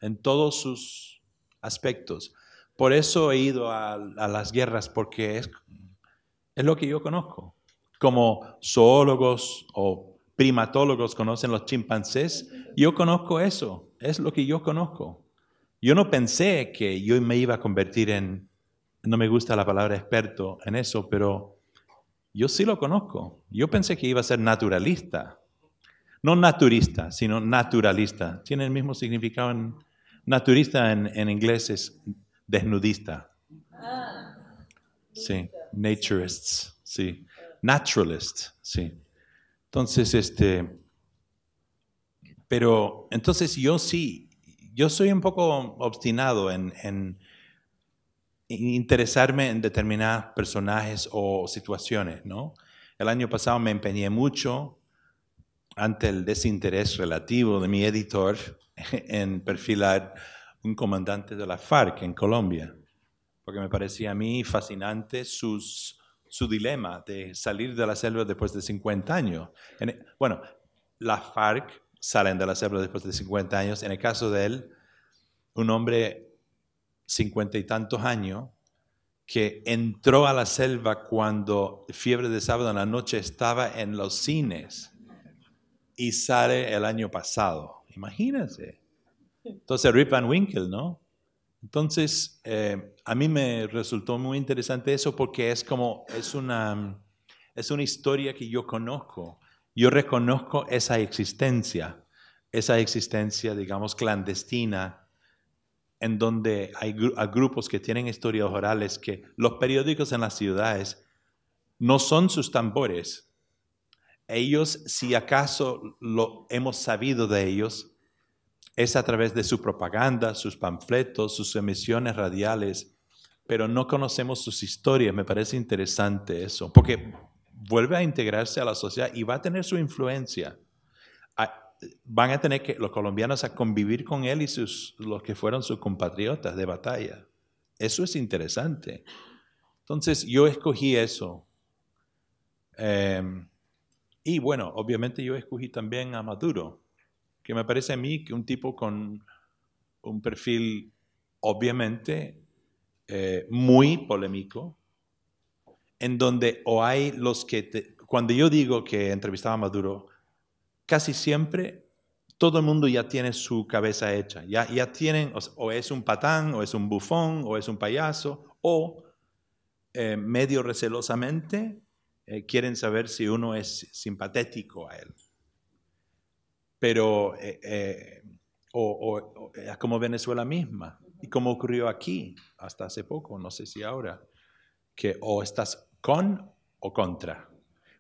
en todos sus aspectos. Por eso he ido a, las guerras, porque es, es lo que yo conozco. Como zoólogos o primatólogos conocen los chimpancés, yo conozco eso, es lo que yo conozco. Yo no pensé que yo me iba a convertir en, no me gusta la palabra experto en eso, pero yo sí lo conozco. Yo pensé que iba a ser naturalista. No naturista, sino naturalista. Tiene el mismo significado naturista en, inglés es desnudista. Ah. Sí, naturists, sí. Naturalist, sí. Entonces, este, pero entonces yo sí, yo soy un poco obstinado en interesarme en determinados personajes o situaciones, ¿no? El año pasado me empeñé mucho ante el desinterés relativo de mi editor en perfilar un comandante de la FARC en Colombia, porque me parecía a mí fascinante sus, su dilema de salir de la selva después de 50 años. En, e, bueno, la FARC salen de la selva después de 50 años, en el caso de él, un hombre cincuenta y tantos años, que entró a la selva cuando Fiebre de Sábado en la Noche estaba en los cines y sale el año pasado. Imagínense. Entonces, Rip Van Winkle, ¿no? Entonces, eh, a mí me resultó muy interesante eso porque es como, es una, es una historia que yo conozco. Yo reconozco esa existencia, esa existencia, digamos, clandestina en donde hay, grupos que tienen historias orales que los periódicos en las ciudades no son sus tambores. Ellos, si acaso lo hemos sabido de ellos, es a través de su propaganda, sus panfletos, sus emisiones radiales, pero no conocemos sus historias. Me parece interesante eso, porque vuelve a integrarse a la sociedad y va a tener su influencia. Ah, van a tener que los colombianos a convivir con él y sus, los que fueron sus compatriotas de batalla. Eso es interesante. Entonces yo escogí eso. Em, y bueno, obviamente yo escogí también a Maduro, que me parece a mí que un tipo con un perfil obviamente eh, muy polémico, en donde o hay los que, cuando yo digo que entrevistaba a Maduro, casi siempre todo el mundo ya tiene su cabeza hecha, ya, ya tienen, o, es un patán, o es un bufón, o es un payaso, o eh, medio recelosamente eh, quieren saber si uno es simpatético a él. Pero, eh, o, como Venezuela misma, y como ocurrió aquí hasta hace poco, no sé si ahora, que o estás con o contra.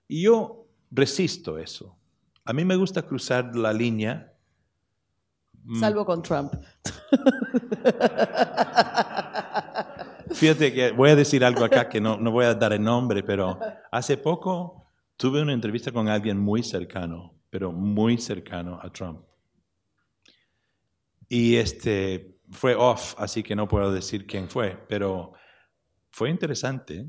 Y yo resisto eso. A mí me gusta cruzar la línea. Mm. Salvo con Trump. Fíjate que voy a decir algo acá que no, no voy a dar el nombre, pero hace poco tuve una entrevista con alguien muy cercano, pero muy cercano a Trump. Y este fue off, así que no puedo decir quién fue, pero fue interesante.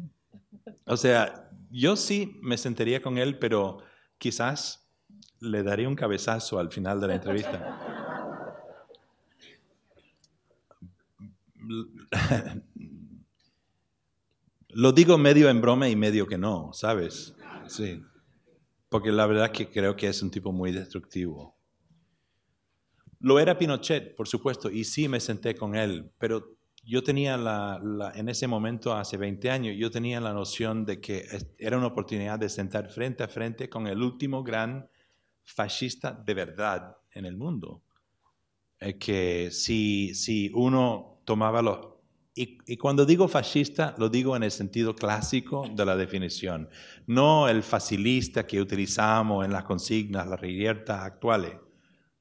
O sea, yo sí me sentaría con él, pero quizás le daría un cabezazo al final de la entrevista. Lo digo medio en broma y medio que no, ¿sabes? Sí. Porque la verdad es que creo que es un tipo muy destructivo. Lo era Pinochet, por supuesto, y sí me senté con él, pero yo tenía en ese momento, hace 20 años, yo tenía la noción de que era una oportunidad de sentar frente a frente con el último gran fascista de verdad en el mundo. que si, uno tomaba los... Y, cuando digo fascista, lo digo en el sentido clásico de la definición, no el facilista que utilizamos en las consignas, las reyertas actuales.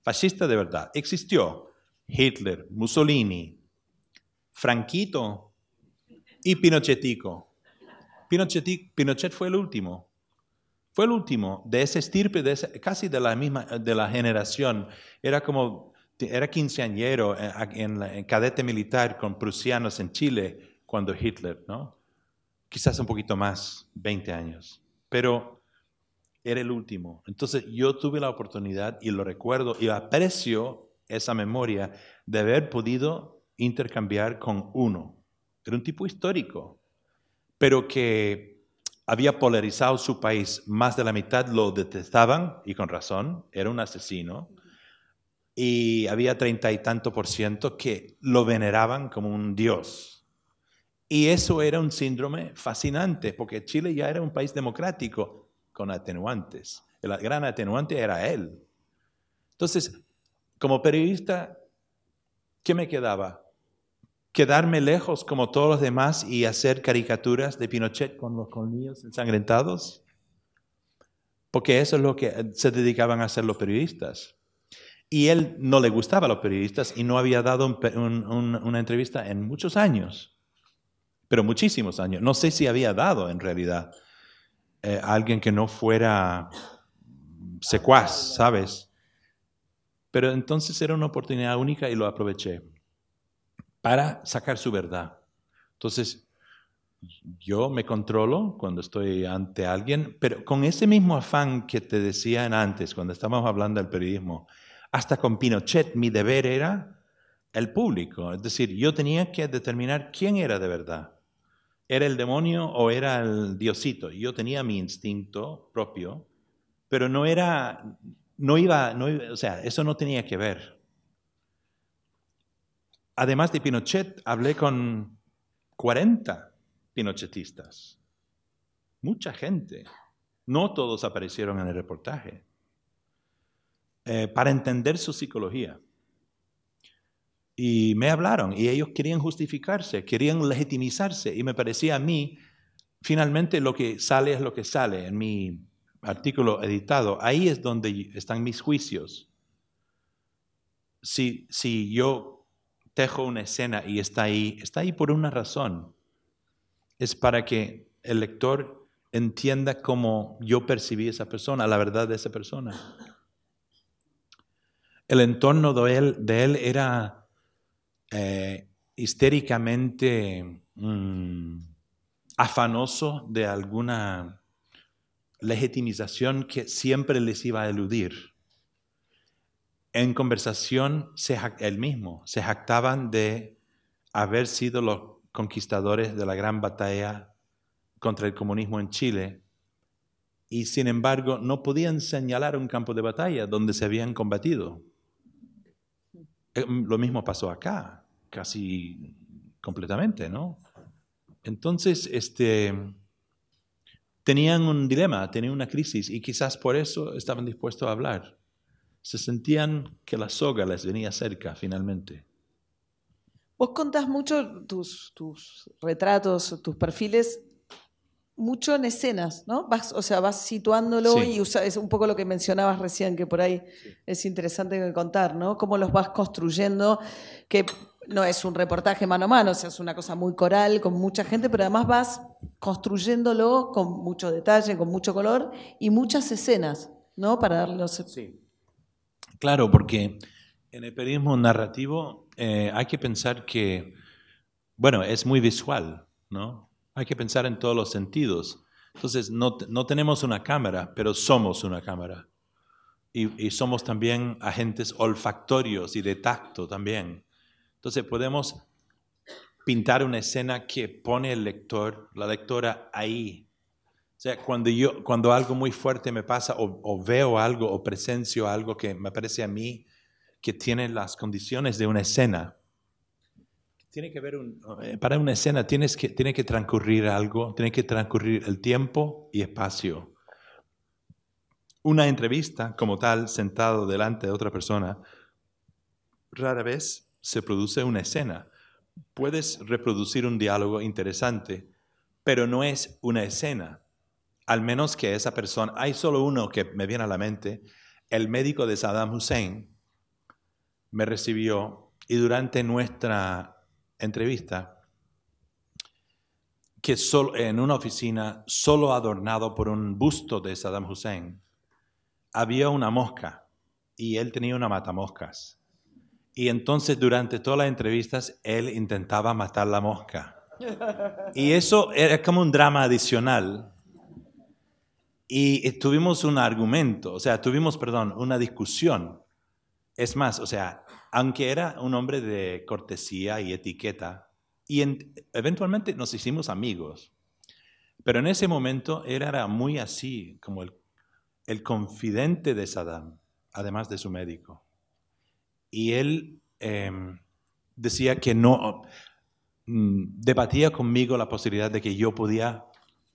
Fascista de verdad. Existió Hitler, Mussolini, Franquito y Pinochetico. Pinochet, Pinochet fue el último. Fue el último de ese estirpe, de casi de la misma, de la generación. Era como, era quinceañero eh, en, cadete militar con prusianos en Chile cuando Hitler, ¿no? Quizás un poquito más, 20 años. Pero era el último. Entonces yo tuve la oportunidad y lo recuerdo y aprecio esa memoria de haber podido intercambiar con uno. Era un tipo histórico, pero que había polarizado su país. Más de la mitad lo detestaban, y con razón, era un asesino. Y había treinta y tanto por ciento que lo veneraban como un dios. Y eso era un síndrome fascinante, porque Chile ya era un país democrático, con atenuantes. El gran atenuante era él. Entonces, como periodista, ¿qué me quedaba? quedarme lejos como todos los demás y hacer caricaturas de Pinochet con los colmillos ensangrentados? Porque eso es lo que se dedicaban a hacer los periodistas. Y él no le gustaba los periodistas y no había dado una entrevista en muchos años, pero muchísimos años. No sé si había dado en realidad eh, a alguien que no fuera secuaz, ¿sabes? Pero entonces era una oportunidad única y lo aproveché para sacar su verdad. Entonces, yo me controlo cuando estoy ante alguien, pero con ese mismo afán que te decían antes, cuando estábamos hablando del periodismo, hasta con Pinochet mi deber era el público, es decir, yo tenía que determinar quién era de verdad. ¿Era el demonio o era el diosito? Yo tenía mi instinto propio, pero no era, no iba, no o sea, eso no tenía que ver. Además de Pinochet, hablé con 40 pinochetistas. Mucha gente. No todos aparecieron en el reportaje. Eh, para entender su psicología. Y me hablaron y ellos querían justificarse, querían legitimizarse. Y me parecía a mí, finalmente lo que sale es lo que sale en mi artículo editado. Ahí es donde están mis juicios. Si, si yo tejo una escena y está ahí, está ahí por una razón. Es para que el lector entienda cómo yo percibí a esa persona, la verdad de esa persona. El entorno de él, de él era eh, histéricamente mm, afanoso de alguna legitimización que siempre les iba a eludir en conversación se el mismo se jactaban de haber sido los conquistadores de la gran batalla contra el comunismo en Chile y sin embargo no podían señalar un campo de batalla donde se habían combatido. Eh, lo mismo pasó acá, casi completamente, ¿no? Entonces, este, tenían un dilema, tenían una crisis y quizás por eso estaban dispuestos a hablar se sentían que la soga les venía cerca finalmente. Vos contás mucho tus, retratos, tus perfiles, mucho en escenas, ¿no? Vas, o sea, vas situándolo y es un poco lo que mencionabas recién, que por ahí es interesante contar, ¿no? Cómo los vas construyendo, que no es un reportaje mano a mano, o sea, es una cosa muy coral, con mucha gente, pero además vas construyéndolo con mucho detalle, con mucho color y muchas escenas, ¿no? Para darlos. Sí. Claro, porque en el periodismo narrativo eh, hay que pensar que, bueno, es muy visual, ¿no? Hay que pensar en todos los sentidos. Entonces, no, no tenemos una cámara, pero somos una cámara. Y, y, somos también agentes olfactorios y de tacto también. Entonces, podemos pintar una escena que pone el lector, la lectora ahí, sea, cuando, yo, cuando algo muy fuerte me pasa o, veo algo o presencio algo que me parece a mí que tiene las condiciones de una escena, tiene que eh, para una escena tienes que, tiene que transcurrir algo, tiene que transcurrir el tiempo y espacio. Una entrevista como tal, sentado delante de otra persona, rara vez se produce una escena. Puedes reproducir un diálogo interesante, pero no es una escena al menos que esa persona, hay solo uno que me viene a la mente, el médico de Saddam Hussein me recibió y durante nuestra entrevista, que en una oficina solo adornado por un busto de Saddam Hussein, había una mosca y él tenía una matamoscas. Y entonces durante todas las entrevistas él intentaba matar la mosca. Y eso era como un drama adicional y tuvimos un argumento, o sea, tuvimos, perdón, una discusión. Es más, o sea, aunque era un hombre de cortesía y etiqueta, y eventualmente nos hicimos amigos, pero en ese momento él era muy así, como el, confidente de Saddam, además de su médico. Y él em, decía que no, mm, debatía conmigo la posibilidad de que yo podía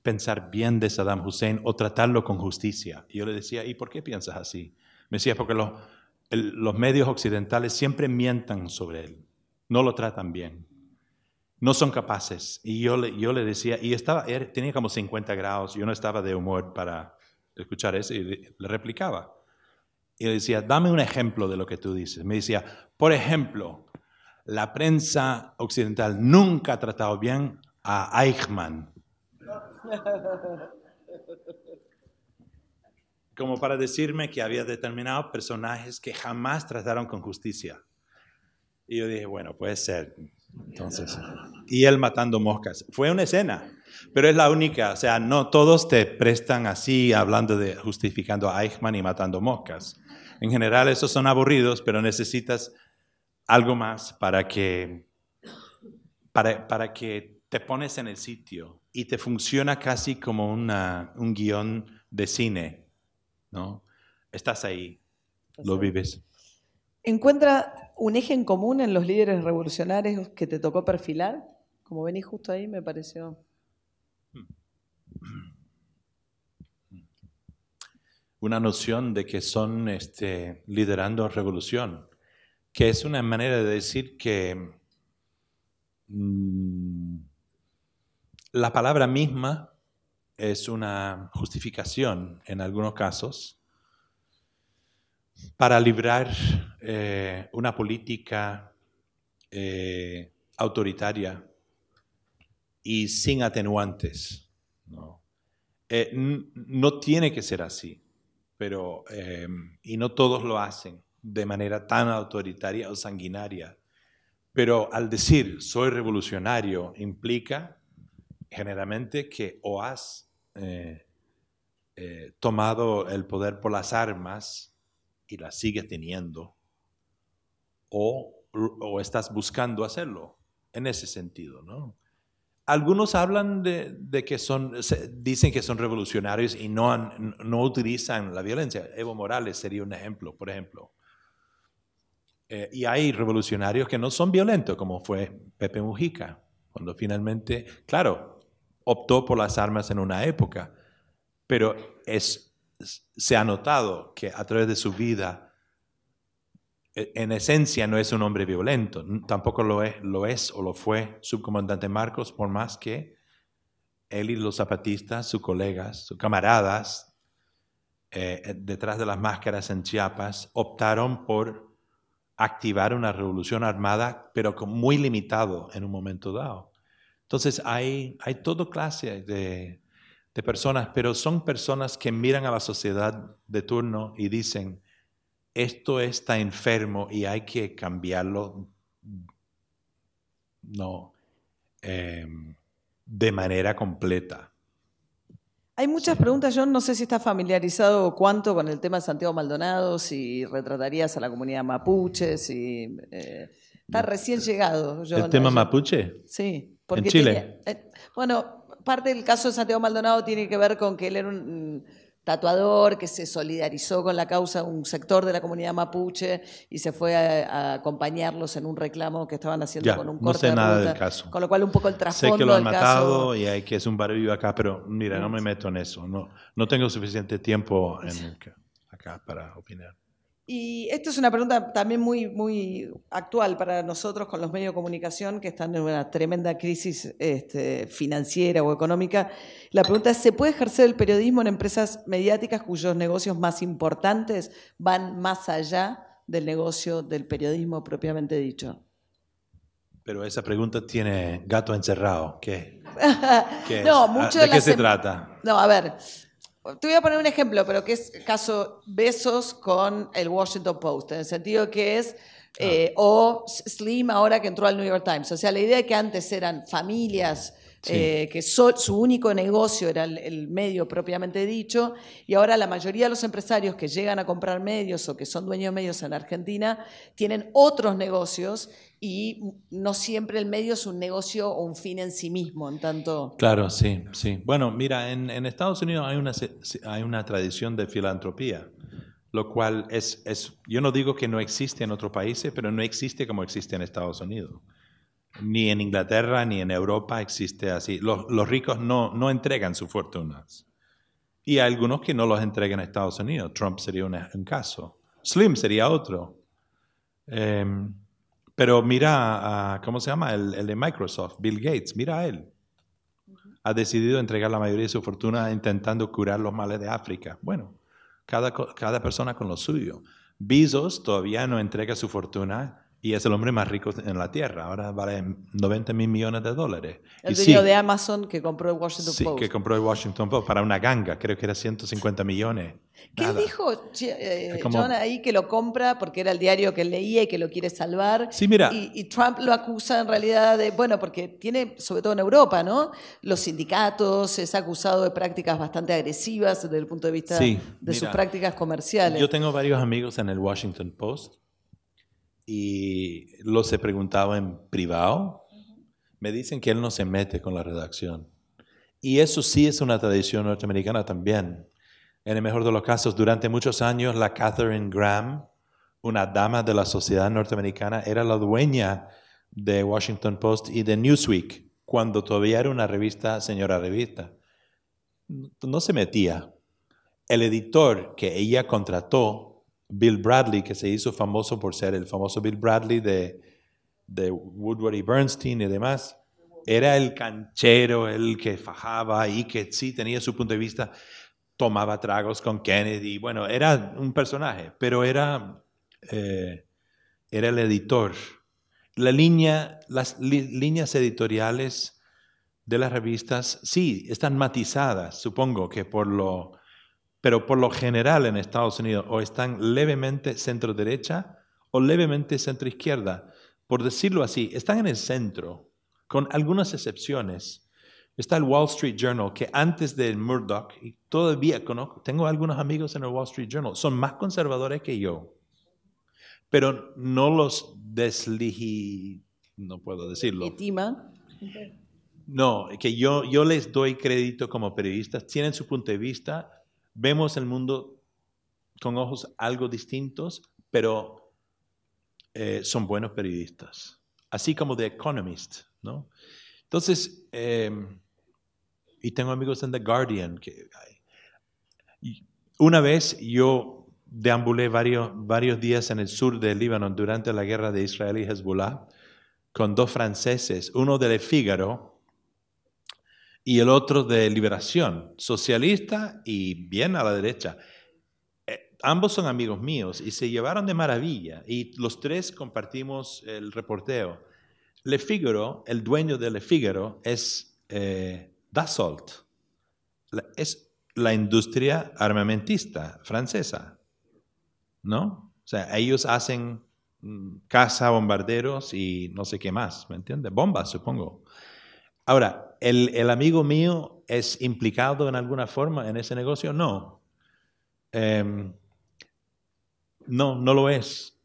pensar bien de Saddam Hussein o tratarlo con justicia. Y yo le decía, ¿y por qué piensas así? Me decía, porque los, medios occidentales siempre mientan sobre él, no lo tratan bien, no son capaces. Y yo le, yo le decía, y estaba, tenía como 50 grados, yo no estaba de humor para escuchar eso, y le replicaba. Y le decía, dame un ejemplo de lo que tú dices. Me decía, por ejemplo, la prensa occidental nunca ha tratado bien a Eichmann, Como para decirme que había determinados personajes que jamás trataron con justicia. Y yo dije, bueno, puede ser. Entonces, y él matando moscas. Fue una escena, pero es la única. O sea, no todos te prestan así hablando de justificando a Eichmann y matando moscas. En general, esos son aburridos, pero necesitas algo más para que, para, para que te pones en el sitio y te funciona casi como un guión de cine, ¿no? Estás ahí, lo vives. ¿Encuentra un eje en común en los líderes revolucionarios que te tocó perfilar? Como venís justo ahí, me pareció. Hmm. Una noción de que son este, liderando revolución, que es una manera de decir que mm, la palabra misma es una justificación en algunos casos para librar eh, una política eh, autoritaria y sin atenuantes. Eh, ¿no? tiene que ser así, pero, em, y no todos lo hacen de manera tan autoritaria o sanguinaria. Pero al decir soy revolucionario implica generalmente que o has eh, eh, tomado el poder por las armas y la sigues teniendo, o, o, estás buscando hacerlo, en ese sentido, ¿no? Algunos hablan de, de que son, dicen que son revolucionarios y no, han, no utilizan la violencia. Evo Morales sería un ejemplo, por ejemplo. Eh, y hay revolucionarios que no son violentos, como fue Pepe Mujica, cuando finalmente, claro, optó por las armas en una época, pero es, se ha notado que a través de su vida, e, en esencia no es un hombre violento, tampoco lo es, lo es o lo fue subcomandante Marcos, por más que él y los zapatistas, sus colegas, sus camaradas, eh, eh, detrás de las máscaras en Chiapas, optaron por activar una revolución armada, pero muy limitado en un momento dado. Entonces hay, hay toda clase de, personas, pero son personas que miran a la sociedad de turno y dicen, esto está enfermo y hay que cambiarlo no em, de manera completa. Hay muchas preguntas, yo no sé si estás familiarizado cuánto con el tema de Santiago Maldonado, si retratarías a la comunidad mapuche, si eh, está recién eh, llegado. ¿El tema mapuche? Sí en Chile. Eh, bueno, parte del caso de Santiago Maldonado tiene que ver con que él era un tatuador que se solidarizó con la causa de un sector de la comunidad mapuche y se fue a, acompañarlos en un reclamo que estaban haciendo con un corte no sé nada del caso. Con lo cual un poco el trasfondo Sé que lo han matado y hay que es un barrio acá, pero mira, no me meto en eso. No, no tengo suficiente tiempo en, acá para opinar. Y esta es una pregunta también muy, muy actual para nosotros con los medios de comunicación que están en una tremenda crisis este, financiera o económica. La pregunta es, ¿se puede ejercer el periodismo en empresas mediáticas cuyos negocios más importantes van más allá del negocio del periodismo propiamente dicho? Pero esa pregunta tiene gato encerrado. ¿Qué? mucho ah, ¿De, de qué se em- trata? No, a ver, te voy a poner un ejemplo, pero que es caso Besos con el Washington Post, en el sentido que es, eh, ah. o Slim ahora que entró al New York Times. O sea, la idea de que antes eran familias eh, que su único negocio era el, medio propiamente dicho, y ahora la mayoría de los empresarios que llegan a comprar medios o que son dueños de medios en Argentina tienen otros negocios y no siempre el medio es un negocio o un fin en sí mismo, en tanto... Claro, sí, sí. Bueno, mira, en, Estados Unidos hay una, hay una tradición de filantropía lo cual es, es, yo no digo que no existe en otros países, pero no existe como existe en Estados Unidos. Ni en Inglaterra ni en Europa existe así. Los, ricos no, entregan sus fortunas. Y hay algunos que no los entregan a Estados Unidos. Trump sería un, caso. Slim sería otro. Em, pero mira, ¿cómo se llama? El, de Microsoft, Bill Gates, mira a él. Ha decidido entregar la mayoría de su fortuna intentando curar los males de África. Bueno, cada, cada persona con lo suyo. Bezos todavía no entrega su fortuna y es el hombre más rico en la tierra. Ahora vale 90 mil millones de dólares. El dueño de Amazon que compró el Washington Post. Sí, que compró el Washington Post para una ganga, creo que era 150 millones. ¿Qué dijo eh, John ahí que lo compra porque era el diario que leía y que lo quiere salvar? Sí, mira. Y, Trump lo acusa en realidad de, bueno, porque tiene, sobre todo en Europa, ¿no? Los sindicatos, es acusado de prácticas bastante agresivas desde el punto de vista de sus prácticas comerciales. Yo tengo varios amigos en el Washington Post y lo se preguntaba en privado. Me dicen que él no se mete con la redacción. Y eso sí es una tradición norteamericana también. En el mejor de los casos, durante muchos años, la Catherine Graham, una dama de la sociedad norteamericana, era la dueña de Washington Post y de Newsweek, cuando todavía era una revista, señora revista. No se metía. El editor que ella contrató Bill Bradley, que se hizo famoso por ser el famoso Bill Bradley de, de Woodward y Bernstein y demás, era el canchero, el que fajaba y que sí tenía su punto de vista, tomaba tragos con Kennedy, bueno, era un personaje, pero era, eh, era el editor. La línea, las líneas editoriales de las revistas, sí, están matizadas, supongo que por lo pero por lo general en Estados Unidos o están levemente centro derecha o levemente centro izquierda. Por decirlo así, están en el centro, con algunas excepciones. Está el Wall Street Journal, que antes del Murdoch, y todavía conozco, tengo algunos amigos en el Wall Street Journal, son más conservadores que yo, pero no los desligi... no puedo decirlo. No, que yo, yo les doy crédito como periodistas, tienen su punto de vista, vemos el mundo con ojos algo distintos, pero eh, son buenos periodistas, así como The Economist, ¿no? Entonces, em, y tengo amigos en The Guardian. una vez yo deambulé varios, días en el sur del Líbano durante la guerra de Israel y Hezbollah con dos franceses, uno del Fígaro, y el otro de liberación, socialista y bien a la derecha. Eh, ambos son amigos míos y se llevaron de maravilla y los tres compartimos el reporteo. Le Figaro, el dueño de Le Figaro, es eh, Dassault, es la industria armamentista francesa, ¿no? O sea, ellos hacen mm, casa, bombarderos y no sé qué más, ¿me entiendes? Bombas, supongo. Ahora, ¿el, amigo mío es implicado en alguna forma en ese negocio? No. Em, no, no lo es.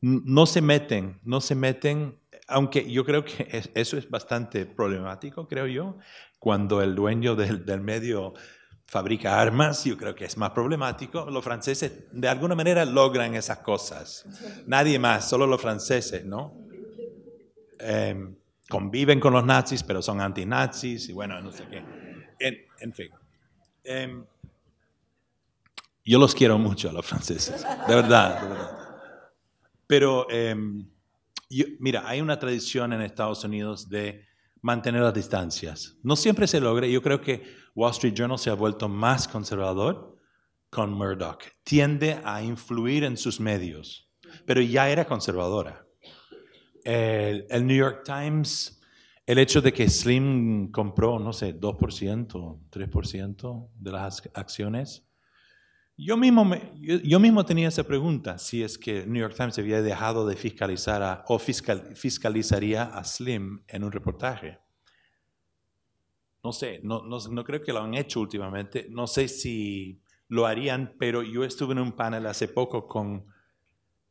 No se meten, no se meten, aunque yo creo que eso es bastante problemático, creo yo, cuando el dueño del, medio fabrica armas, yo creo que es más problemático. Los franceses de alguna manera logran esas cosas. Nadie más, solo los franceses, ¿no? Eh, conviven con los nazis, pero son antinazis y bueno, no sé qué. En, fin. Em, yo los quiero mucho a los franceses, de verdad, Pero, em, mira, hay una tradición en Estados Unidos de mantener las distancias. No siempre se logra. Yo creo que Wall Street Journal se ha vuelto más conservador con Murdoch. Tiende a influir en sus medios, pero ya era conservadora el, New York Times, el hecho de que Slim compró, no sé, 2%, 3% de las acciones, yo mismo, yo, mismo tenía esa pregunta, si es que New York Times había dejado de fiscalizar a, o fiscal, fiscalizaría a Slim en un reportaje. No sé, no, creo que lo han hecho últimamente, no sé si lo harían, pero yo estuve en un panel hace poco con...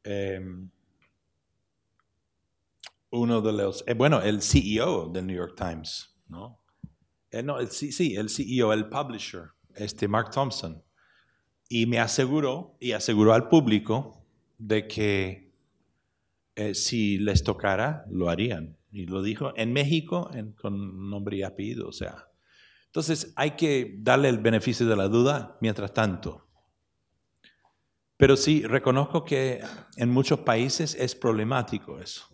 Em, uno de los, eh, bueno, el CEO del New York Times, ¿no? Eh, no el, sí, el CEO, el publisher, este Mark Thompson. Y me aseguró, y aseguró al público, de que eh, si les tocara, lo harían. Y lo dijo en México con nombre y apellido, o sea. Entonces hay que darle el beneficio de la duda mientras tanto. Pero sí, reconozco que en muchos países es problemático eso.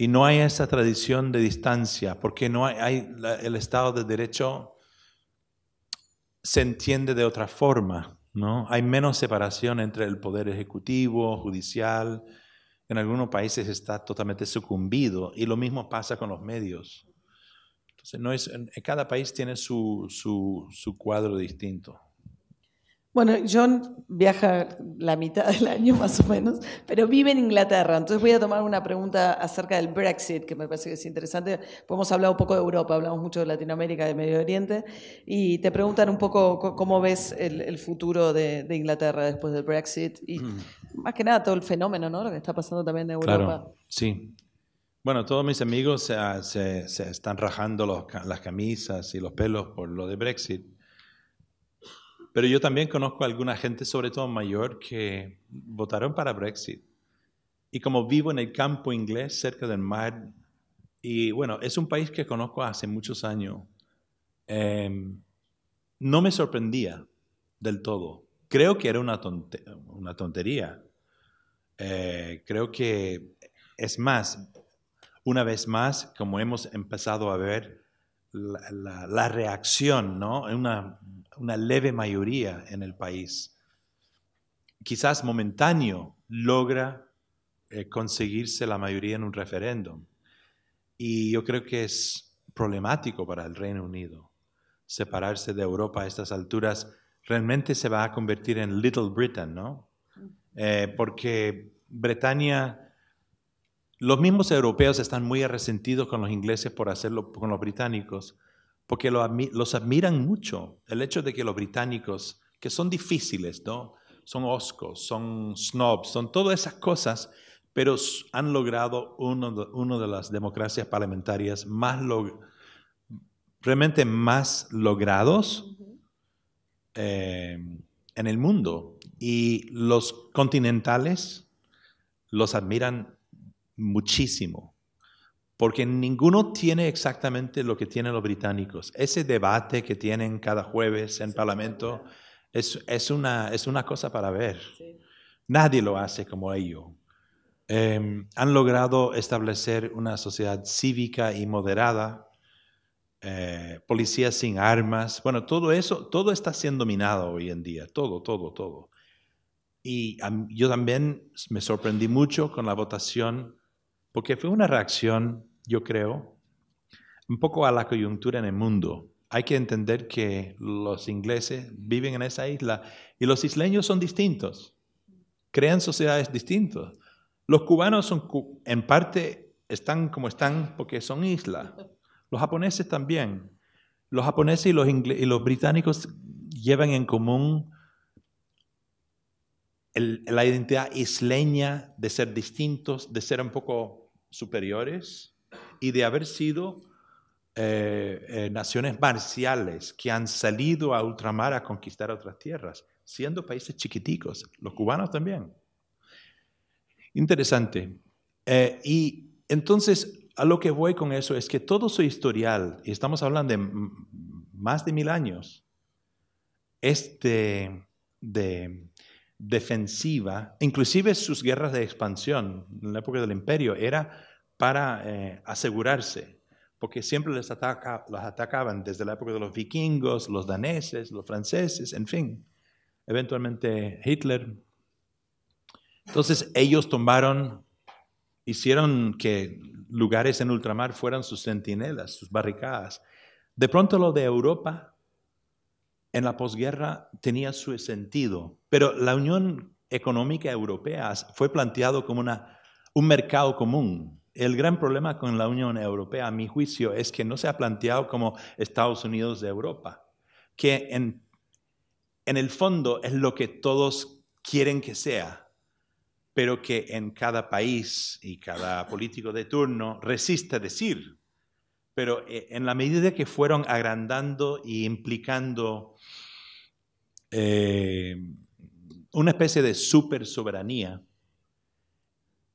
Y no hay esa tradición de distancia, porque no hay, el Estado de Derecho se entiende de otra forma, ¿no? Hay menos separación entre el poder ejecutivo, judicial. En algunos países está totalmente sucumbido y lo mismo pasa con los medios. Entonces, no es, en, cada país tiene su cuadro distinto. Bueno, John viaja la mitad del año más o menos, pero vive en Inglaterra. Entonces voy a tomar una pregunta acerca del Brexit, que me parece que es interesante. Hemos hablado un poco de Europa, hablamos mucho de Latinoamérica, de Medio Oriente, y te preguntan un poco cómo ves el, futuro de, Inglaterra después del Brexit y mm. más que nada todo el fenómeno, ¿no? Lo que está pasando también en Europa. Claro, sí. Bueno, todos mis amigos se, están rajando las camisas y los pelos por lo de Brexit pero yo también conozco a alguna gente, sobre todo mayor, que votaron para Brexit. Y como vivo en el campo inglés, cerca del mar, y bueno, es un país que conozco hace muchos años, em, no me sorprendía del todo. Creo que era una, una tontería. Eh, creo que es más, una vez más, como hemos empezado a ver, la, reacción, ¿no? Una una leve mayoría en el país, quizás momentáneo, logra eh, conseguirse la mayoría en un referéndum. Y yo creo que es problemático para el Reino Unido separarse de Europa a estas alturas. Realmente se va a convertir en Little Britain, ¿no? Eh, porque Bretaña, los mismos europeos están muy resentidos con los ingleses por hacerlo, con los británicos, porque los admiran mucho. El hecho de que los británicos, que son difíciles, ¿no? Son oscos, son snobs, son todas esas cosas, pero han logrado una de, de las democracias parlamentarias más realmente más logrados em, en el mundo. Y los continentales los admiran muchísimo porque ninguno tiene exactamente lo que tienen los británicos. Ese debate que tienen cada jueves en Parlamento es, es, una, es una cosa para ver. Nadie lo hace como ellos. Em, han logrado establecer una sociedad cívica y moderada, eh, policía sin armas, bueno, todo eso, todo está siendo minado hoy en día, todo, todo, todo. Y yo también me sorprendí mucho con la votación, porque fue una reacción yo creo, un poco a la coyuntura en el mundo. Hay que entender que los ingleses viven en esa isla y los isleños son distintos, crean sociedades distintas. Los cubanos son, en parte están como están porque son islas. Los japoneses también. Los japoneses y los, británicos llevan en común la identidad isleña de ser distintos, de ser un poco superiores, y de haber sido eh, eh, naciones marciales que han salido a ultramar a conquistar otras tierras, siendo países chiquiticos, los cubanos también. Interesante. Eh, y entonces, a lo que voy con eso es que todo su historial, y estamos hablando de más de mil años, este de defensiva, inclusive sus guerras de expansión en la época del imperio, era para eh, asegurarse, porque siempre les los atacaban desde la época de los vikingos, los daneses, los franceses, en fin, eventualmente Hitler. Entonces ellos tomaron, hicieron que lugares en ultramar fueran sus centinelas, sus barricadas. De pronto lo de Europa en la posguerra tenía su sentido, pero la Unión Económica Europea fue planteado como una, un mercado común, el gran problema con la Unión Europea, a mi juicio, es que no se ha planteado como Estados Unidos de Europa, que en, el fondo es lo que todos quieren que sea, pero que en cada país y cada político de turno resiste decir. Pero eh, en la medida que fueron agrandando y implicando eh, una especie de super soberanía,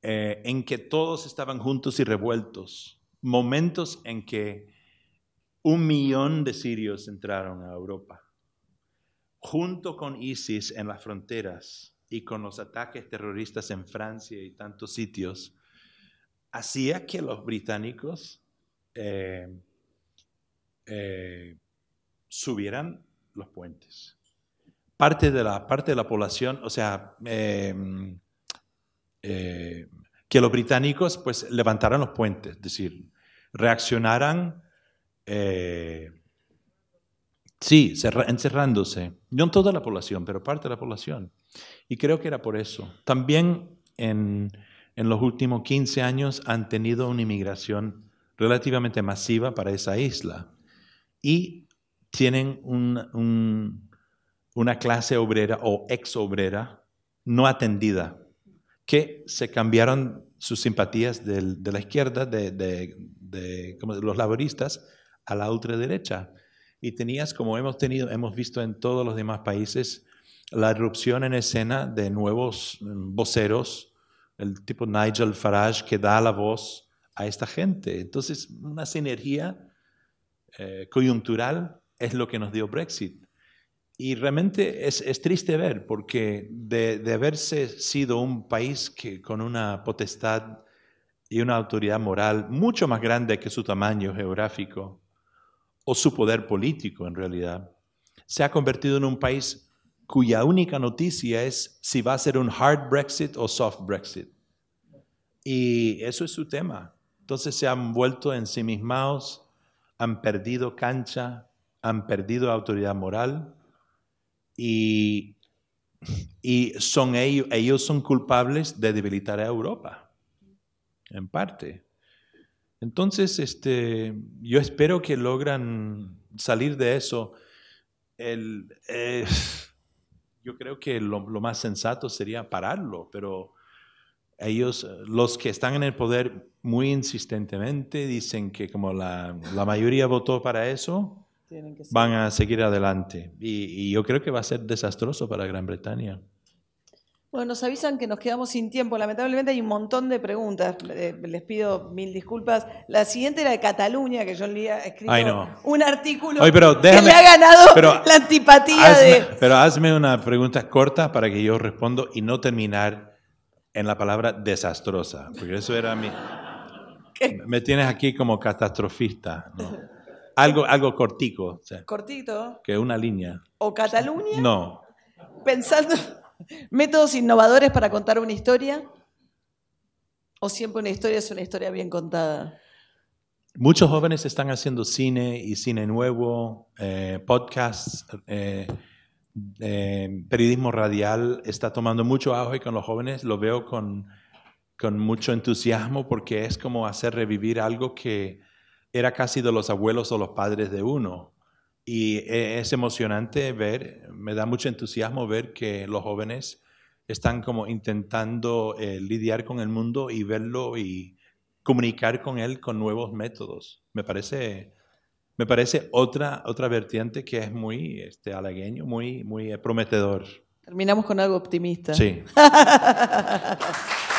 eh, en que todos estaban juntos y revueltos, momentos en que un millón de sirios entraron a Europa, junto con ISIS en las fronteras y con los ataques terroristas en Francia y tantos sitios, hacía que los británicos eh, eh, subieran los puentes. Parte de la, parte de la población, o sea, eh, que los británicos pues levantaran los puentes, es decir, reaccionaran, eh, sí, encerrándose, no en toda la población, pero parte de la población. Y creo que era por eso. También en, los últimos 15 años han tenido una inmigración relativamente masiva para esa isla y tienen una clase obrera o ex obrera no atendida que se cambiaron sus simpatías de la izquierda, de, los laboristas, a la ultraderecha. Y tenías, como hemos, tenido, hemos visto en todos los demás países, la erupción en escena de nuevos mm, voceros, el tipo Nigel Farage que da la voz a esta gente. Entonces, una sinergia eh, coyuntural es lo que nos dio Brexit. Y realmente es, triste ver, porque de, de, haberse sido un país que, con una potestad y una autoridad moral mucho más grande que su tamaño geográfico o su poder político en realidad, se ha convertido en un país cuya única noticia es si va a ser un hard Brexit o soft Brexit. Y eso es su tema. Entonces se han vuelto mismos, han perdido cancha, han perdido autoridad moral y, y son ellos, ellos son culpables de debilitar a Europa, en parte. Entonces, este, yo espero que logran salir de eso. El, eh, yo creo que lo, lo, más sensato sería pararlo, pero ellos, los que están en el poder muy insistentemente, dicen que como la, la mayoría votó para eso, van a seguir adelante. Y, yo creo que va a ser desastroso para Gran Bretaña. Bueno, nos avisan que nos quedamos sin tiempo. Lamentablemente hay un montón de preguntas. Eh, les pido mil disculpas. La siguiente era de Cataluña, que yo le escrito un artículo que le ha ganado la antipatía Pero hazme una pregunta corta para que yo respondo y no terminar en la palabra desastrosa, porque eso era mi... ¿Qué? Me tienes aquí como catastrofista, ¿no? Algo, algo cortico. Cortito. que una línea. ¿O Cataluña? No. Pensando métodos innovadores para contar una historia. ¿O siempre una historia es una historia bien contada? Muchos jóvenes están haciendo cine y cine nuevo, eh, podcasts, eh, eh, periodismo radial está tomando mucho auge con los jóvenes. Lo veo con, con mucho entusiasmo porque es como hacer revivir algo que era casi de los abuelos o los padres de uno. Y e, es emocionante ver, me da mucho entusiasmo ver que los jóvenes están como intentando eh, lidiar con el mundo y verlo y comunicar con él con nuevos métodos. Me parece, me parece otra, otra vertiente que es muy este, halagueño, muy, muy eh, prometedor. Terminamos con algo optimista. Sí.